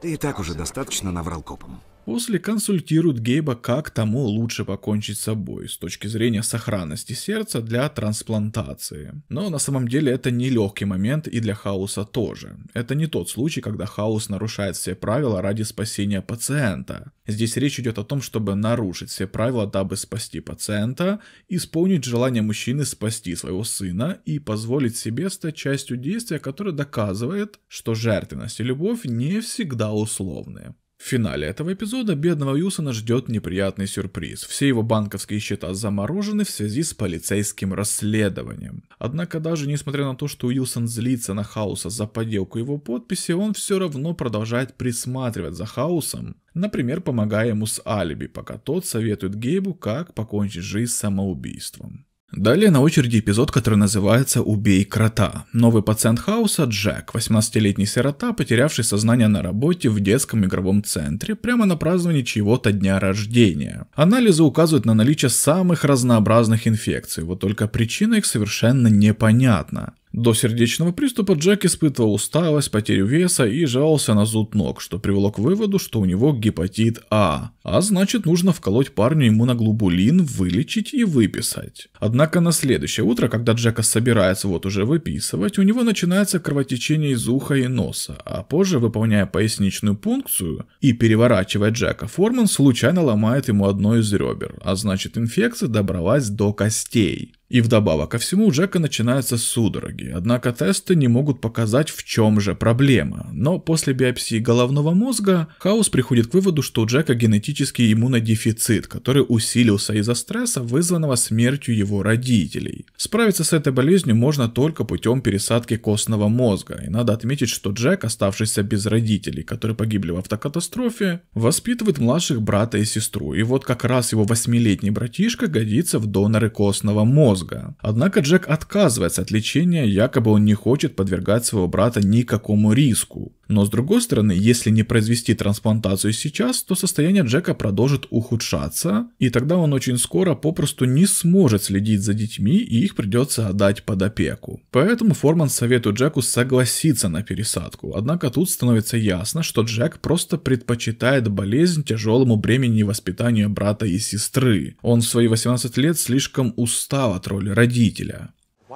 «Ты и так уже достаточно наврал копом». После консультируют Гейба, как тому лучше покончить с собой с точки зрения сохранности сердца для трансплантации. Но на самом деле это не легкий момент и для Хауса тоже. Это не тот случай, когда Хаус нарушает все правила ради спасения пациента. Здесь речь идет о том, чтобы нарушить все правила, дабы спасти пациента, исполнить желание мужчины спасти своего сына и позволить себе стать частью действия, которое доказывает, что жертвенность и любовь не всегда условные. В финале этого эпизода бедного Юсона ждет неприятный сюрприз. Все его банковские счета заморожены в связи с полицейским расследованием. Однако даже несмотря на то, что Юсон злится на Хауса за подделку его подписи, он все равно продолжает присматривать за Хаусом, например, помогая ему с алиби, пока тот советует Гейбу, как покончить жизнь самоубийством. Далее на очереди эпизод, который называется «Убей крота». Новый пациент Хауса – Джек, 18-летний сирота, потерявший сознание на работе в детском игровом центре прямо на праздновании чьего-то дня рождения. Анализы указывают на наличие самых разнообразных инфекций, вот только причина их совершенно непонятна. До сердечного приступа Джек испытывал усталость, потерю веса и жаловался на зуд ног, что привело к выводу, что у него гепатит А. А значит, нужно вколоть парню ему на иммуноглобулин, вылечить и выписать. Однако на следующее утро, когда Джека собирается вот уже выписывать, у него начинается кровотечение из уха и носа, а позже, выполняя поясничную пункцию и переворачивая Джека, Форман случайно ломает ему одно из ребер, а значит инфекция добралась до костей. И вдобавок ко всему у Джека начинаются судороги, однако тесты не могут показать, в чем же проблема. Но после биопсии головного мозга Хаус приходит к выводу, что у Джека генетический иммунодефицит, который усилился из-за стресса, вызванного смертью его родителей. Справиться с этой болезнью можно только путем пересадки костного мозга, и надо отметить, что Джек, оставшийся без родителей, которые погибли в автокатастрофе, воспитывает младших брата и сестру, и вот как раз его восьмилетний братишка годится в доноры костного мозга мозга. Однако Джек отказывается от лечения, якобы он не хочет подвергать своего брата никакому риску. Но с другой стороны, если не произвести трансплантацию сейчас, то состояние Джека продолжит ухудшаться, и тогда он очень скоро попросту не сможет следить за детьми, и их придется отдать под опеку. Поэтому Форман советует Джеку согласиться на пересадку, однако тут становится ясно, что Джек просто предпочитает болезнь тяжелому бремени воспитания брата и сестры. Он в свои 18 лет слишком устал от контроль родителя.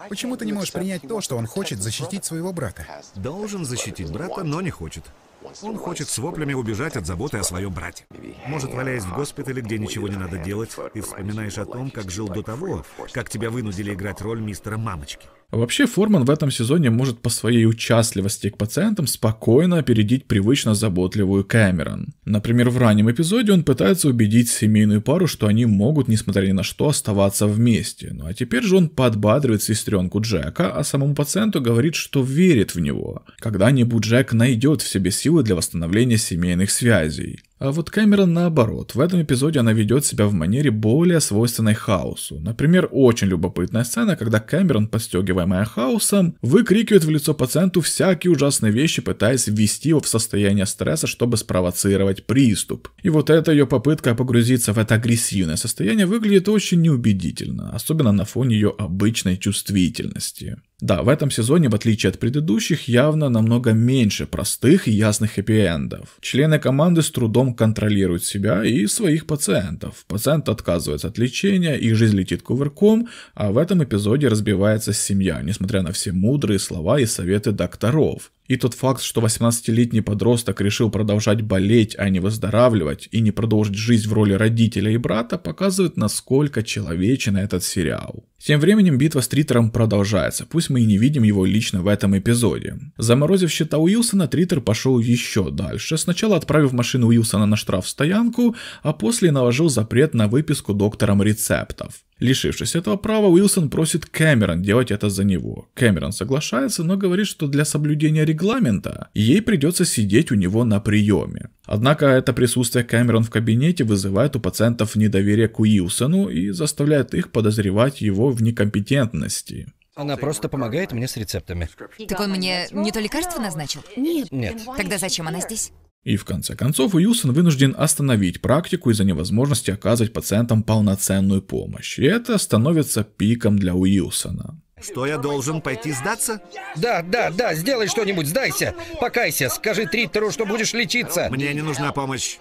Почему ты не можешь принять то, что он хочет защитить своего брата? Должен защитить брата, но не хочет. Он хочет с воплями убежать от заботы о своем брате. Может, валяясь в госпитале, где ничего не надо делать, ты вспоминаешь о том, как жил до того, как тебя вынудили играть роль мистера мамочки. А вообще Форман в этом сезоне может по своей участливости к пациентам спокойно опередить привычно заботливую Кэмерон. Например, в раннем эпизоде он пытается убедить семейную пару, что они могут, несмотря ни на что, оставаться вместе. Ну а теперь же он подбадривает сестренку Джека, а самому пациенту говорит, что верит в него. Когда-нибудь Джек найдет в себе силы для восстановления семейных связей. А вот Кэмерон наоборот, в этом эпизоде она ведет себя в манере более свойственной хаосу. Например, очень любопытная сцена, когда Кэмерон, подстегиваемая хаосом, выкрикивает в лицо пациенту всякие ужасные вещи, пытаясь ввести его в состояние стресса, чтобы спровоцировать приступ. И вот эта ее попытка погрузиться в это агрессивное состояние выглядит очень неубедительно, особенно на фоне ее обычной чувствительности. Да, в этом сезоне, в отличие от предыдущих, явно намного меньше простых и ясных хэппи-эндов. Члены команды с трудом контролируют себя и своих пациентов. Пациент отказывается от лечения, и жизнь летит кувырком, а в этом эпизоде разбивается семья, несмотря на все мудрые слова и советы докторов. И тот факт, что 18-летний подросток решил продолжать болеть, а не выздоравливать, и не продолжить жизнь в роли родителя и брата, показывает, насколько человечен этот сериал. Тем временем битва с Тритером продолжается, пусть мы и не видим его лично в этом эпизоде. Заморозив счета Уилсона, Тритер пошел еще дальше, сначала отправив машину Уилсона на штраф-стоянку, а после наложил запрет на выписку доктором рецептов. Лишившись этого права, Уилсон просит Кэмерон делать это за него. Кэмерон соглашается, но говорит, что для соблюдения регламента ей придется сидеть у него на приеме. Однако это присутствие Кэмерон в кабинете вызывает у пациентов недоверие к Уилсону и заставляет их подозревать его в некомпетентности. Она просто помогает мне с рецептами. Так он мне не то лекарство назначил? Нет. Нет. Тогда зачем она здесь? И в конце концов Уилсон вынужден остановить практику из-за невозможности оказывать пациентам полноценную помощь. И это становится пиком для Уилсона. Что я должен пойти сдаться? Да, да, да, сделай что-нибудь, сдайся, покайся, скажи Триттеру, что будешь лечиться. Мне не нужна помощь.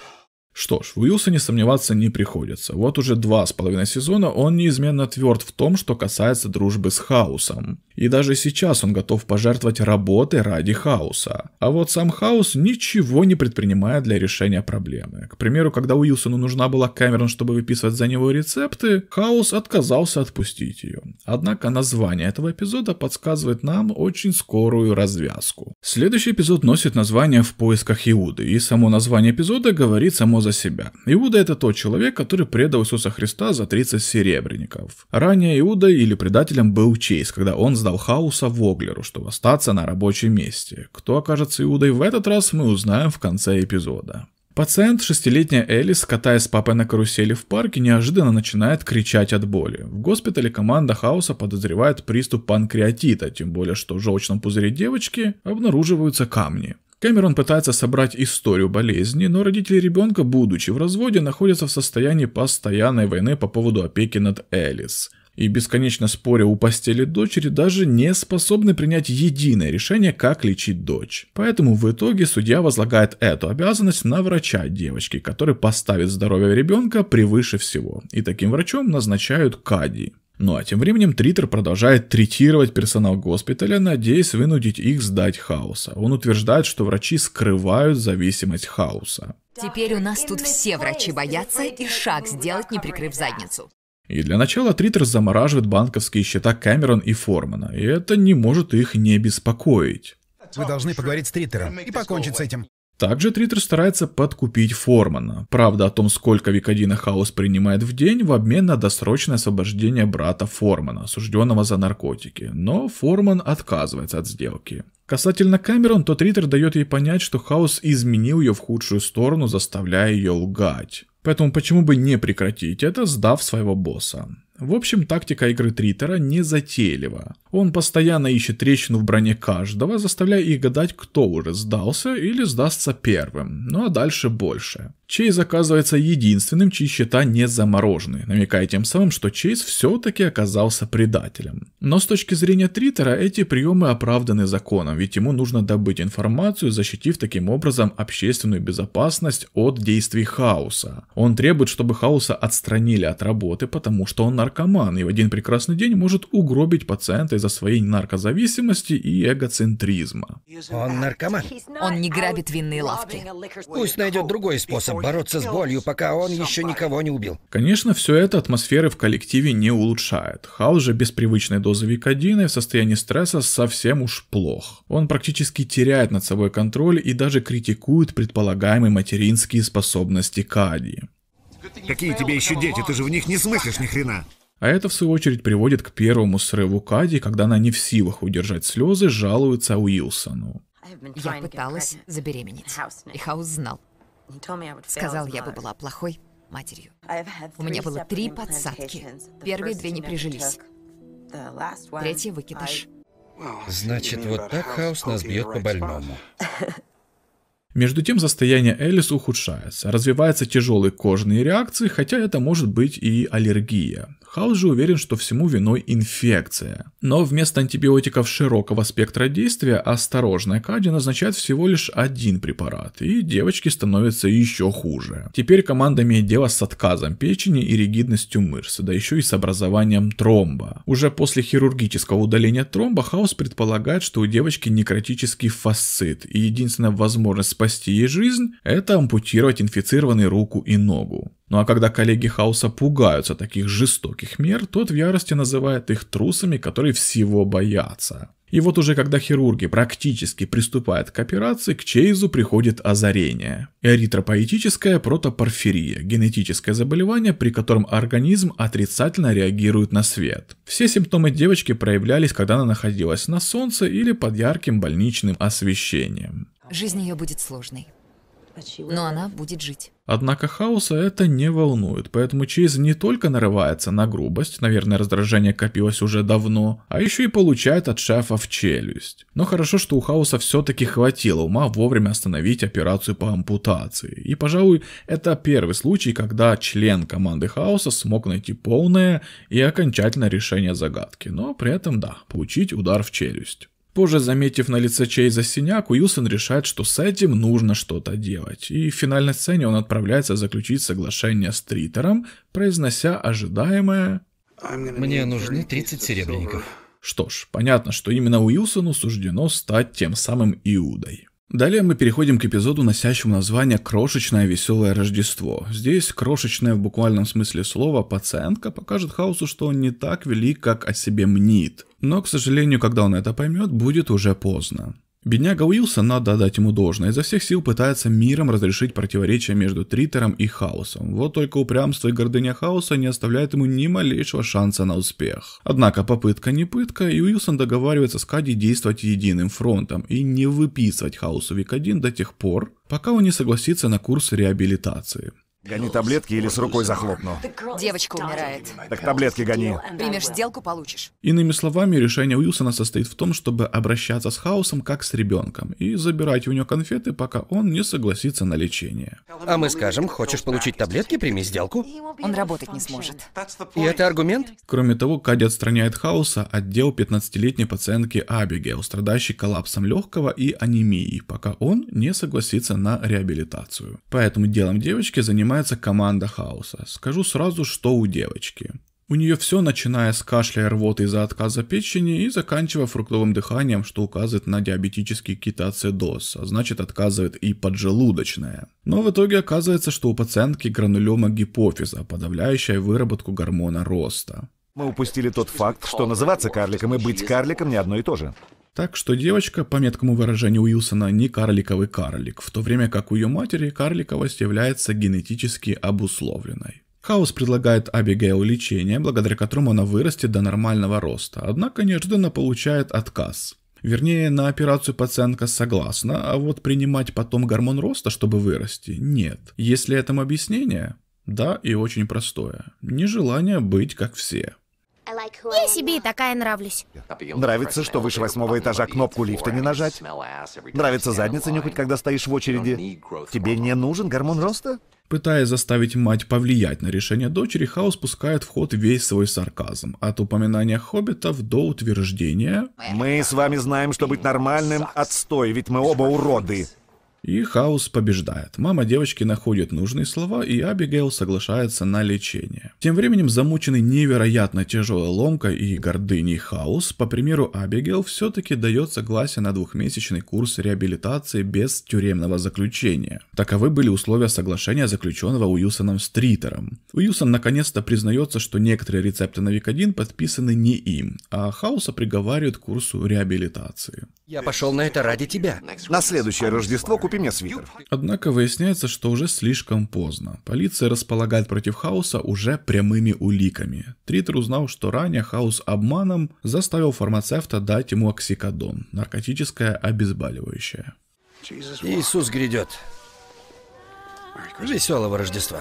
Что ж, в Уилсоне сомневаться не приходится. Вот уже два с половиной сезона он неизменно тверд в том, что касается дружбы с Хаусом. И даже сейчас он готов пожертвовать работой ради хаоса. А вот сам хаос ничего не предпринимает для решения проблемы. К примеру, когда Уилсону нужна была Кэмерон, чтобы выписывать за него рецепты, хаос отказался отпустить ее. Однако название этого эпизода подсказывает нам очень скорую развязку. Следующий эпизод носит название «В поисках Иуды», и само название эпизода говорит само за себя. Иуда — это тот человек, который предал Иисуса Христа за 30 серебряников. Ранее Иуда или предателем был Чейз, когда он сдал Хауса Воглеру, чтобы остаться на рабочем месте. Кто окажется Иудой в этот раз, мы узнаем в конце эпизода. Пациент, шестилетняя Элис, катаясь с папой на карусели в парке, неожиданно начинает кричать от боли. В госпитале команда Хауса подозревает приступ панкреатита, тем более, что в желчном пузыре девочки обнаруживаются камни. Кэмерон пытается собрать историю болезни, но родители ребенка, будучи в разводе, находятся в состоянии постоянной войны по поводу опеки над Элис – и бесконечно споря у постели дочери, даже не способны принять единое решение, как лечить дочь. Поэтому в итоге судья возлагает эту обязанность на врача девочки, который поставит здоровье ребенка превыше всего. И таким врачом назначают Кади. Ну а тем временем Тритер продолжает третировать персонал госпиталя, надеясь вынудить их сдать хаоса. Он утверждает, что врачи скрывают зависимость хаоса. Теперь у нас тут все врачи боятся и шаг сделать, не прикрыв задницу. И для начала Триттер замораживает банковские счета Кэмерон и Формана, и это не может их не беспокоить. Вы должны поговорить с Триттером и покончить с этим. Также Триттер старается подкупить Формана. Правда о том, сколько Викодина Хаус принимает в день в обмен на досрочное освобождение брата Формана, осужденного за наркотики. Но Форман отказывается от сделки. Касательно Камерон, тот Риттер дает ей понять, что хаос изменил ее в худшую сторону, заставляя ее лгать. Поэтому почему бы не прекратить это, сдав своего босса? В общем, тактика игры Тритера не затейлива. Он постоянно ищет трещину в броне каждого, заставляя их гадать, кто уже сдался или сдастся первым, ну а дальше больше. Чейз оказывается единственным, чьи счета не заморожены, намекая тем самым, что Чейз все-таки оказался предателем. Но с точки зрения Тритера эти приемы оправданы законом, ведь ему нужно добыть информацию, защитив таким образом общественную безопасность от действий хаоса. Он требует, чтобы хаоса отстранили от работы, потому что он наркоман наркоман и в один прекрасный день может угробить пациента из-за своей наркозависимости и эгоцентризма. Он наркоман. Он не грабит винные лавки. Пусть найдет другой способ бороться с болью, пока он еще никого не убил. Конечно, все это атмосферы в коллективе не улучшает. Хаус же без привычной дозы викодина и в состоянии стресса совсем уж плох. Он практически теряет над собой контроль и даже критикует предполагаемые материнские способности Кади. Какие тебе еще дети? Ты же в них не смыслишь ни хрена. А это, в свою очередь, приводит к первому срыву Кади, когда она не в силах удержать слезы, жалуется Уилсону. Я пыталась забеременеть, и Хаус знал. Сказал, я бы была плохой матерью. У меня было три подсадки. Первые две не прижились. Третья — выкидыш. Значит, вот так Хаус нас бьет по больному. Между тем состояние Элис ухудшается, развиваются тяжелые кожные реакции, хотя это может быть и аллергия. Халл же уверен, что всему виной инфекция. Но вместо антибиотиков широкого спектра действия осторожная Кади назначает всего лишь один препарат, и девочки становятся еще хуже. Теперь команда имеет дело с отказом печени и ригидностью мышц, да еще и с образованием тромба. Уже после хирургического удаления тромба Хаус предполагает, что у девочки некротический фасцит, и единственная возможность спасти ей жизнь – это ампутировать инфицированной руку и ногу. Ну а когда коллеги Хауса пугаются таких жестоких мер, тот в ярости называет их трусами, которые всего боятся. И вот уже когда хирурги практически приступают к операции, к Чейзу приходит озарение. Эритропоэтическая протопорфирия – генетическое заболевание, при котором организм отрицательно реагирует на свет. Все симптомы девочки проявлялись, когда она находилась на солнце или под ярким больничным освещением. Жизнь ее будет сложной но она будет жить. Однако Хаоса это не волнует, поэтому Чейз не только нарывается на грубость, наверное, раздражение копилось уже давно, а еще и получает от шефа в челюсть. Но хорошо, что у Хаоса все-таки хватило ума вовремя остановить операцию по ампутации. И, пожалуй, это первый случай, когда член команды Хаоса смог найти полное и окончательное решение загадки, но при этом, да, получить удар в челюсть. Позже, заметив на лице Чейза синяк, Уилсон решает, что с этим нужно что-то делать, и в финальной сцене он отправляется заключить соглашение с Тритером, произнося ожидаемое «Мне нужны 30 серебряников». Что ж, понятно, что именно Уилсону суждено стать тем самым Иудой. Далее мы переходим к эпизоду, носящему название «Крошечное веселое Рождество». Здесь крошечное в буквальном смысле слова пациентка покажет Хаусу, что он не так велик, как о себе мнит. Но, к сожалению, когда он это поймет, будет уже поздно. Бедняга Уилсон, надо отдать ему должное, изо всех сил пытается миром разрешить противоречия между Тритером и Хаосом. Вот только упрямство и гордыня Хаоса не оставляет ему ни малейшего шанса на успех. Однако попытка не пытка, и Уилсон договаривается с Кади действовать единым фронтом и не выписывать Хаосу Вик-1 до тех пор, пока он не согласится на курс реабилитации. Гони таблетки или с рукой захлопну. Девочка умирает. Так таблетки гони. Примешь сделку, получишь. Иными словами, решение Уилсона состоит в том, чтобы обращаться с Хаосом как с ребенком и забирать у него конфеты, пока он не согласится на лечение. А мы скажем, хочешь получить таблетки, прими сделку. Он работать не сможет. И это аргумент? Кроме того, Кади отстраняет Хаоса от дел 15-летней пациентки Абигейл, страдающей коллапсом легкого и анемией, пока он не согласится на реабилитацию. Поэтому делом девочки занимается занимается команда хаоса. Скажу сразу, что у девочки. У нее все, начиная с кашля и рвоты из-за отказа печени и заканчивая фруктовым дыханием, что указывает на диабетический кетоацидоз, а значит отказывает и поджелудочная. Но в итоге оказывается, что у пациентки гранулема гипофиза, подавляющая выработку гормона роста. Мы упустили тот факт, что называться карликом и быть карликом не одно и то же. Так что девочка, по меткому выражению Уилсона, не карликовый карлик, в то время как у ее матери карликовость является генетически обусловленной. Хаус предлагает Абигейл лечение, благодаря которому она вырастет до нормального роста, однако неожиданно получает отказ. Вернее, на операцию пациентка согласна, а вот принимать потом гормон роста, чтобы вырасти, нет. Если этому объяснение? Да, и очень простое. Нежелание быть как все. Я себе и такая нравлюсь. Нравится, что выше восьмого этажа кнопку лифта не нажать. Нравится задница нюхать, когда стоишь в очереди. Тебе не нужен гормон роста? Пытаясь заставить мать повлиять на решение дочери, Хаус пускает в ход весь свой сарказм. От упоминания хоббитов до утверждения... Мы с вами знаем, что быть нормальным — отстой, ведь мы оба уроды. И Хаус побеждает. Мама девочки находит нужные слова, и Абигейл соглашается на лечение. Тем временем замученный невероятно тяжелой ломкой и гордыней Хаус по примеру Абигейл, все-таки дает согласие на двухмесячный курс реабилитации без тюремного заключения. Таковы были условия соглашения заключенного Уилсоном Стритером. Уилсон наконец-то признается, что некоторые рецепты на Викодин подписаны не им, а Хауса приговаривают к курсу реабилитации. Я пошел на это ради тебя. На следующее Рождество купи Купи мне свитер. Однако выясняется, что уже слишком поздно. Полиция располагает против Хауса уже прямыми уликами. Тритер узнал, что ранее Хаус обманом заставил фармацевта дать ему оксикодон, наркотическое обезболивающее. Иисус грядет. Веселого Рождества.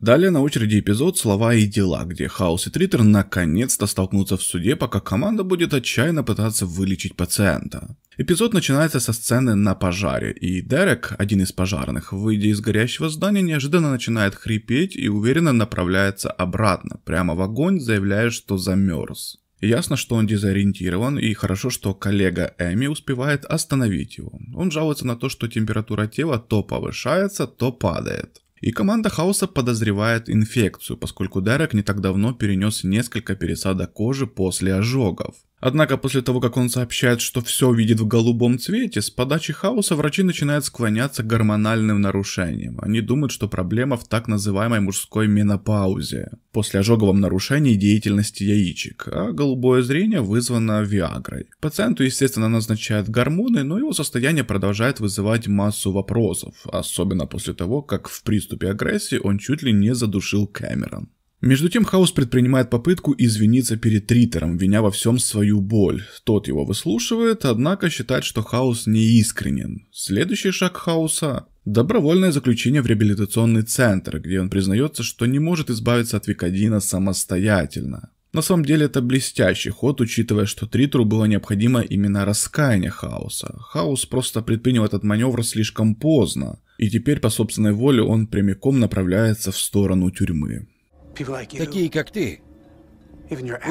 Далее на очереди эпизод «Слова и дела», где Хаус и Тритер наконец-то столкнутся в суде, пока команда будет отчаянно пытаться вылечить пациента. Эпизод начинается со сцены на пожаре, и Дерек, один из пожарных, выйдя из горящего здания, неожиданно начинает хрипеть и уверенно направляется обратно, прямо в огонь, заявляя, что замерз. Ясно, что он дезориентирован, и хорошо, что коллега Эми успевает остановить его. Он жалуется на то, что температура тела то повышается, то падает. И команда Хауса подозревает инфекцию, поскольку Дерек не так давно перенес несколько пересадок кожи после ожогов. Однако после того, как он сообщает, что все видит в голубом цвете, с подачи хаоса врачи начинают склоняться к гормональным нарушениям. Они думают, что проблема в так называемой мужской менопаузе, после ожоговом нарушении деятельности яичек, а голубое зрение вызвано Виагрой. Пациенту, естественно, назначают гормоны, но его состояние продолжает вызывать массу вопросов, особенно после того, как в приступе агрессии он чуть ли не задушил Кэмерон. Между тем Хаус предпринимает попытку извиниться перед Тритером, виня во всем свою боль. Тот его выслушивает, однако считает, что Хаус неискренен. Следующий шаг Хауса – добровольное заключение в реабилитационный центр, где он признается, что не может избавиться от Викодина самостоятельно. На самом деле это блестящий ход, учитывая, что Тритеру было необходимо именно раскаяние Хаоса. Хаос просто предпринял этот маневр слишком поздно, и теперь по собственной воле он прямиком направляется в сторону тюрьмы. Такие, как ты.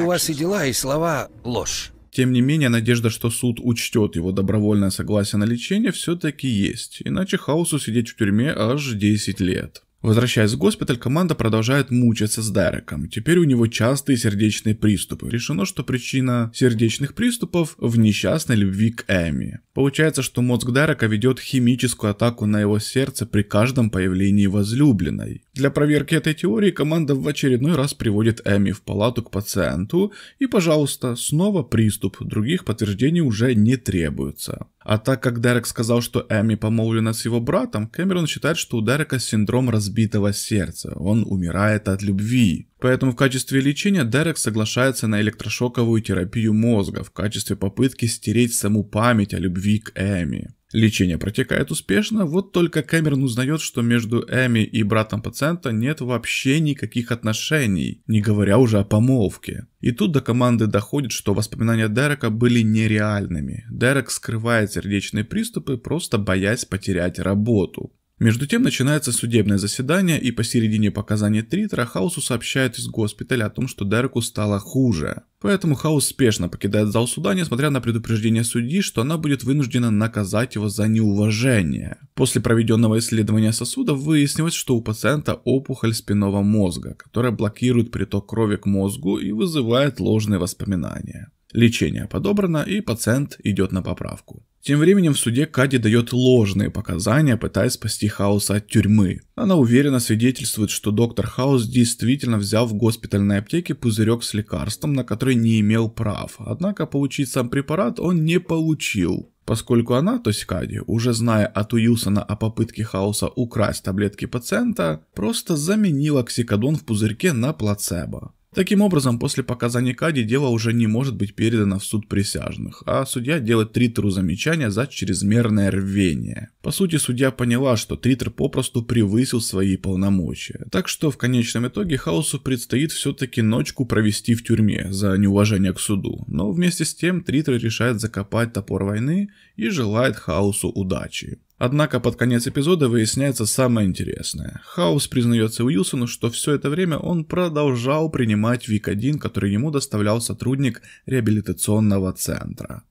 У вас и дела, и слова — ложь. Тем не менее, надежда, что суд учтет его добровольное согласие на лечение, все-таки есть. Иначе Хаусу сидеть в тюрьме аж 10 лет. Возвращаясь в госпиталь, команда продолжает мучиться с Дереком. Теперь у него частые сердечные приступы. Решено, что причина сердечных приступов в несчастной любви к Эми. Получается, что мозг Дерека ведет химическую атаку на его сердце при каждом появлении возлюбленной. Для проверки этой теории команда в очередной раз приводит Эми в палату к пациенту, и, пожалуйста, снова приступ, других подтверждений уже не требуется. А так как Дерек сказал, что Эми помолвлена с его братом, Кэмерон считает, что у Дерека синдром разбитого сердца. Он умирает от любви. Поэтому в качестве лечения Дерек соглашается на электрошоковую терапию мозга в качестве попытки стереть саму память о любви к Эми. Лечение протекает успешно, вот только Кэмерон узнает, что между Эми и братом пациента нет вообще никаких отношений, не говоря уже о помолвке. И тут до команды доходит, что воспоминания Дерека были нереальными. Дерек скрывает сердечные приступы, просто боясь потерять работу. Между тем начинается судебное заседание, и посередине показаний Тритера Хаусу сообщают из госпиталя о том, что Дереку стало хуже. Поэтому Хаус спешно покидает зал суда, несмотря на предупреждение судьи, что она будет вынуждена наказать его за неуважение. После проведенного исследования сосудов выяснилось, что у пациента опухоль спинного мозга, которая блокирует приток крови к мозгу и вызывает ложные воспоминания. Лечение подобрано, и пациент идет на поправку. Тем временем в суде Кади дает ложные показания, пытаясь спасти Хауса от тюрьмы. Она уверенно свидетельствует, что доктор Хаус действительно взял в госпитальной аптеке пузырек с лекарством, на который не имел прав, однако получить сам препарат он не получил. Поскольку она, то есть Кади, уже зная от Уилсона о попытке Хауса украсть таблетки пациента, просто заменила оксикодон в пузырьке на плацебо. Таким образом, после показаний Кади дело уже не может быть передано в суд присяжных, а судья делает Тритеру замечание за чрезмерное рвение. По сути, судья поняла, что Тритер попросту превысил свои полномочия, так что в конечном итоге Хаусу предстоит все-таки ночку провести в тюрьме за неуважение к суду, но вместе с тем Тритер решает закопать топор войны и желает Хаусу удачи. Однако под конец эпизода выясняется самое интересное. Хаус признается Уилсону, что все это время он продолжал принимать ВИК-1, который ему доставлял сотрудник реабилитационного центра.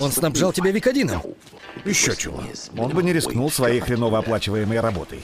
Он снабжал тебя ВИК-1? Еще чего. Он бы не рискнул своей хреново оплачиваемой работой.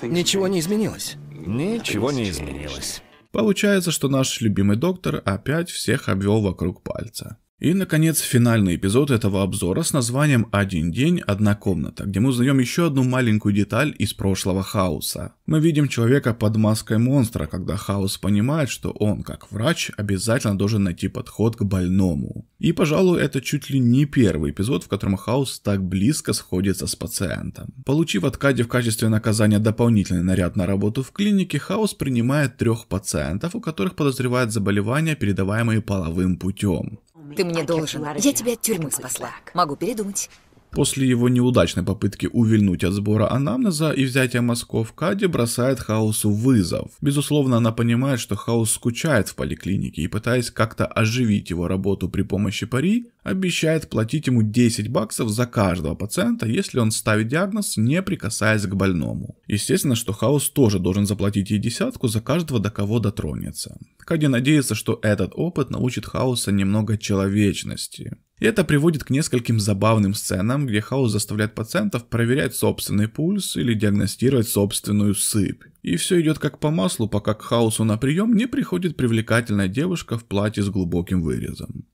Ничего не изменилось? Ничего не изменилось. Получается, что наш любимый доктор опять всех обвел вокруг пальца. И, наконец, финальный эпизод этого обзора с названием «Один день, одна комната», где мы узнаем еще одну маленькую деталь из прошлого хаоса. Мы видим человека под маской монстра, когда хаос понимает, что он, как врач, обязательно должен найти подход к больному. И, пожалуй, это чуть ли не первый эпизод, в котором хаос так близко сходится с пациентом. Получив от Кади в качестве наказания дополнительный наряд на работу в клинике, хаос принимает трех пациентов, у которых подозревает заболевания, передаваемые половым путем. Ты мне должен. Я тебя от тюрьмы спасла. Могу передумать. После его неудачной попытки увильнуть от сбора анамнеза и взятия мазков, Кади бросает Хаосу вызов. Безусловно, она понимает, что Хаос скучает в поликлинике и, пытаясь как-то оживить его работу при помощи пари, обещает платить ему 10 баксов за каждого пациента, если он ставит диагноз, не прикасаясь к больному. Естественно, что Хаос тоже должен заплатить ей десятку за каждого, до кого дотронется. Кади надеется, что этот опыт научит Хаоса немного человечности. И это приводит к нескольким забавным сценам, где Хаус заставляет пациентов проверять собственный пульс или диагностировать собственную сыпь. И все идет как по маслу, пока к Хаусу на прием не приходит привлекательная девушка в платье с глубоким вырезом.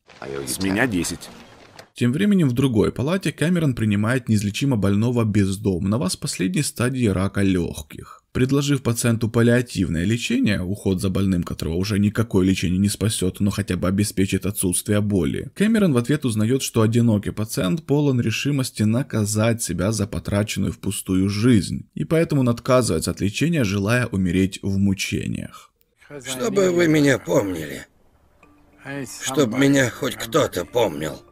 С меня 10. Тем временем в другой палате Кэмерон принимает неизлечимо больного бездомного с последней стадии рака легких. Предложив пациенту паллиативное лечение, уход за больным которого уже никакое лечение не спасет, но хотя бы обеспечит отсутствие боли, Кэмерон в ответ узнает, что одинокий пациент полон решимости наказать себя за потраченную впустую жизнь, и поэтому он отказывается от лечения, желая умереть в мучениях. Чтобы вы меня помнили. Чтобы меня хоть кто-то помнил.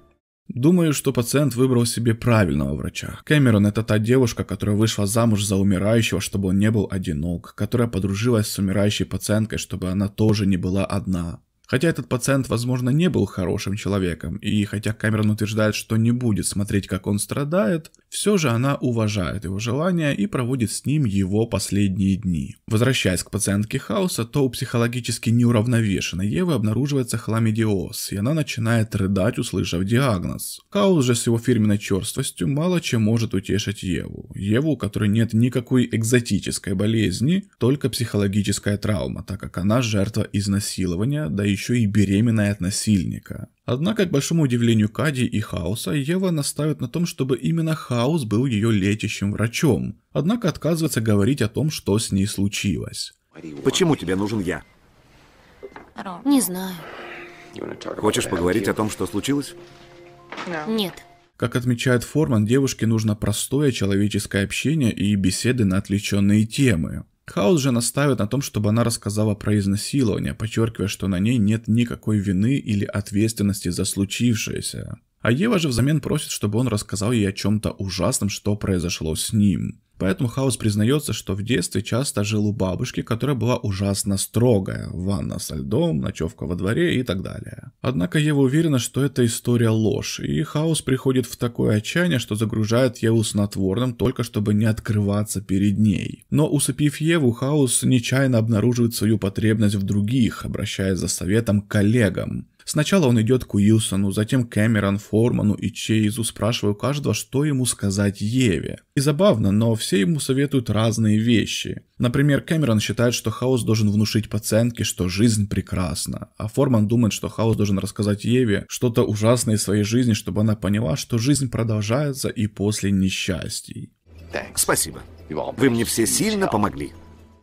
Думаю, что пациент выбрал себе правильного врача. Кэмерон – это та девушка, которая вышла замуж за умирающего, чтобы он не был одинок, которая подружилась с умирающей пациенткой, чтобы она тоже не была одна. Хотя этот пациент, возможно, не был хорошим человеком, и хотя Кэмерон утверждает, что не будет смотреть, как он страдает, все же она уважает его желания и проводит с ним его последние дни. Возвращаясь к пациентке Хауса, то у психологически неуравновешенной Евы обнаруживается хламидиоз, и она начинает рыдать, услышав диагноз. Хаус же с его фирменной черствостью мало чем может утешить Еву. Еву, у которой нет никакой экзотической болезни, только психологическая травма, так как она жертва изнасилования, да еще и беременная от насильника. Однако, к большому удивлению Кади и Хаоса, Ева настаивает на том, чтобы именно Хаос был ее лечащим врачом, однако отказывается говорить о том, что с ней случилось. Почему тебе нужен я? Не знаю. Хочешь поговорить о том, что случилось? Нет. Как отмечает Форман, девушке нужно простое человеческое общение и беседы на отвлеченные темы. Хаус же настаивает на том, чтобы она рассказала про изнасилование, подчеркивая, что на ней нет никакой вины или ответственности за случившееся. А Ева же взамен просит, чтобы он рассказал ей о чем-то ужасном, что произошло с ним. Поэтому Хаус признается, что в детстве часто жил у бабушки, которая была ужасно строгая. Ванна со льдом, ночевка во дворе и так далее. Однако Ева уверена, что эта история ложь, и Хаус приходит в такое отчаяние, что загружает Еву снотворным только чтобы не открываться перед ней. Но усыпив Еву, Хаус нечаянно обнаруживает свою потребность в других, обращаясь за советом к коллегам. Сначала он идет к Уилсону, затем Кэмерон, Форману и Чейзу, спрашивая у каждого, что ему сказать Еве. И забавно, но все ему советуют разные вещи. Например, Кэмерон считает, что Хаус должен внушить пациентке, что жизнь прекрасна, а Форман думает, что Хаус должен рассказать Еве что-то ужасное из своей жизни, чтобы она поняла, что жизнь продолжается и после несчастий. Спасибо. Вы мне все сильно помогли.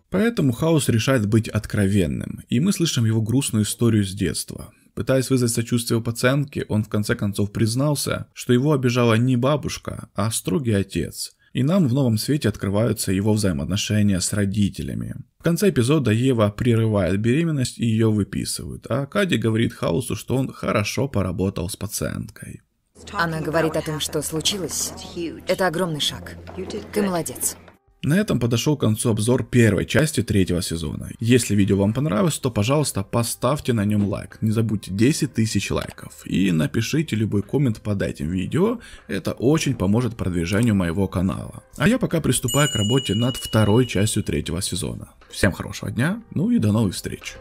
Поэтому Хаус решает быть откровенным, и мы слышим его грустную историю с детства. Пытаясь вызвать сочувствие у пациентки, он в конце концов признался, что его обижала не бабушка, а строгий отец – и нам в новом свете открываются его взаимоотношения с родителями. В конце эпизода Ева прерывает беременность и ее выписывают, а Кади говорит Хаусу, что он хорошо поработал с пациенткой. Она говорит о том, что случилось. Это огромный шаг. Ты молодец. На этом подошел к концу обзор первой части третьего сезона. Если видео вам понравилось, то пожалуйста поставьте на нем лайк. Не забудьте 10 тысяч лайков. И напишите любой коммент под этим видео. Это очень поможет продвижению моего канала. А я пока приступаю к работе над второй частью третьего сезона. Всем хорошего дня, ну и до новых встреч.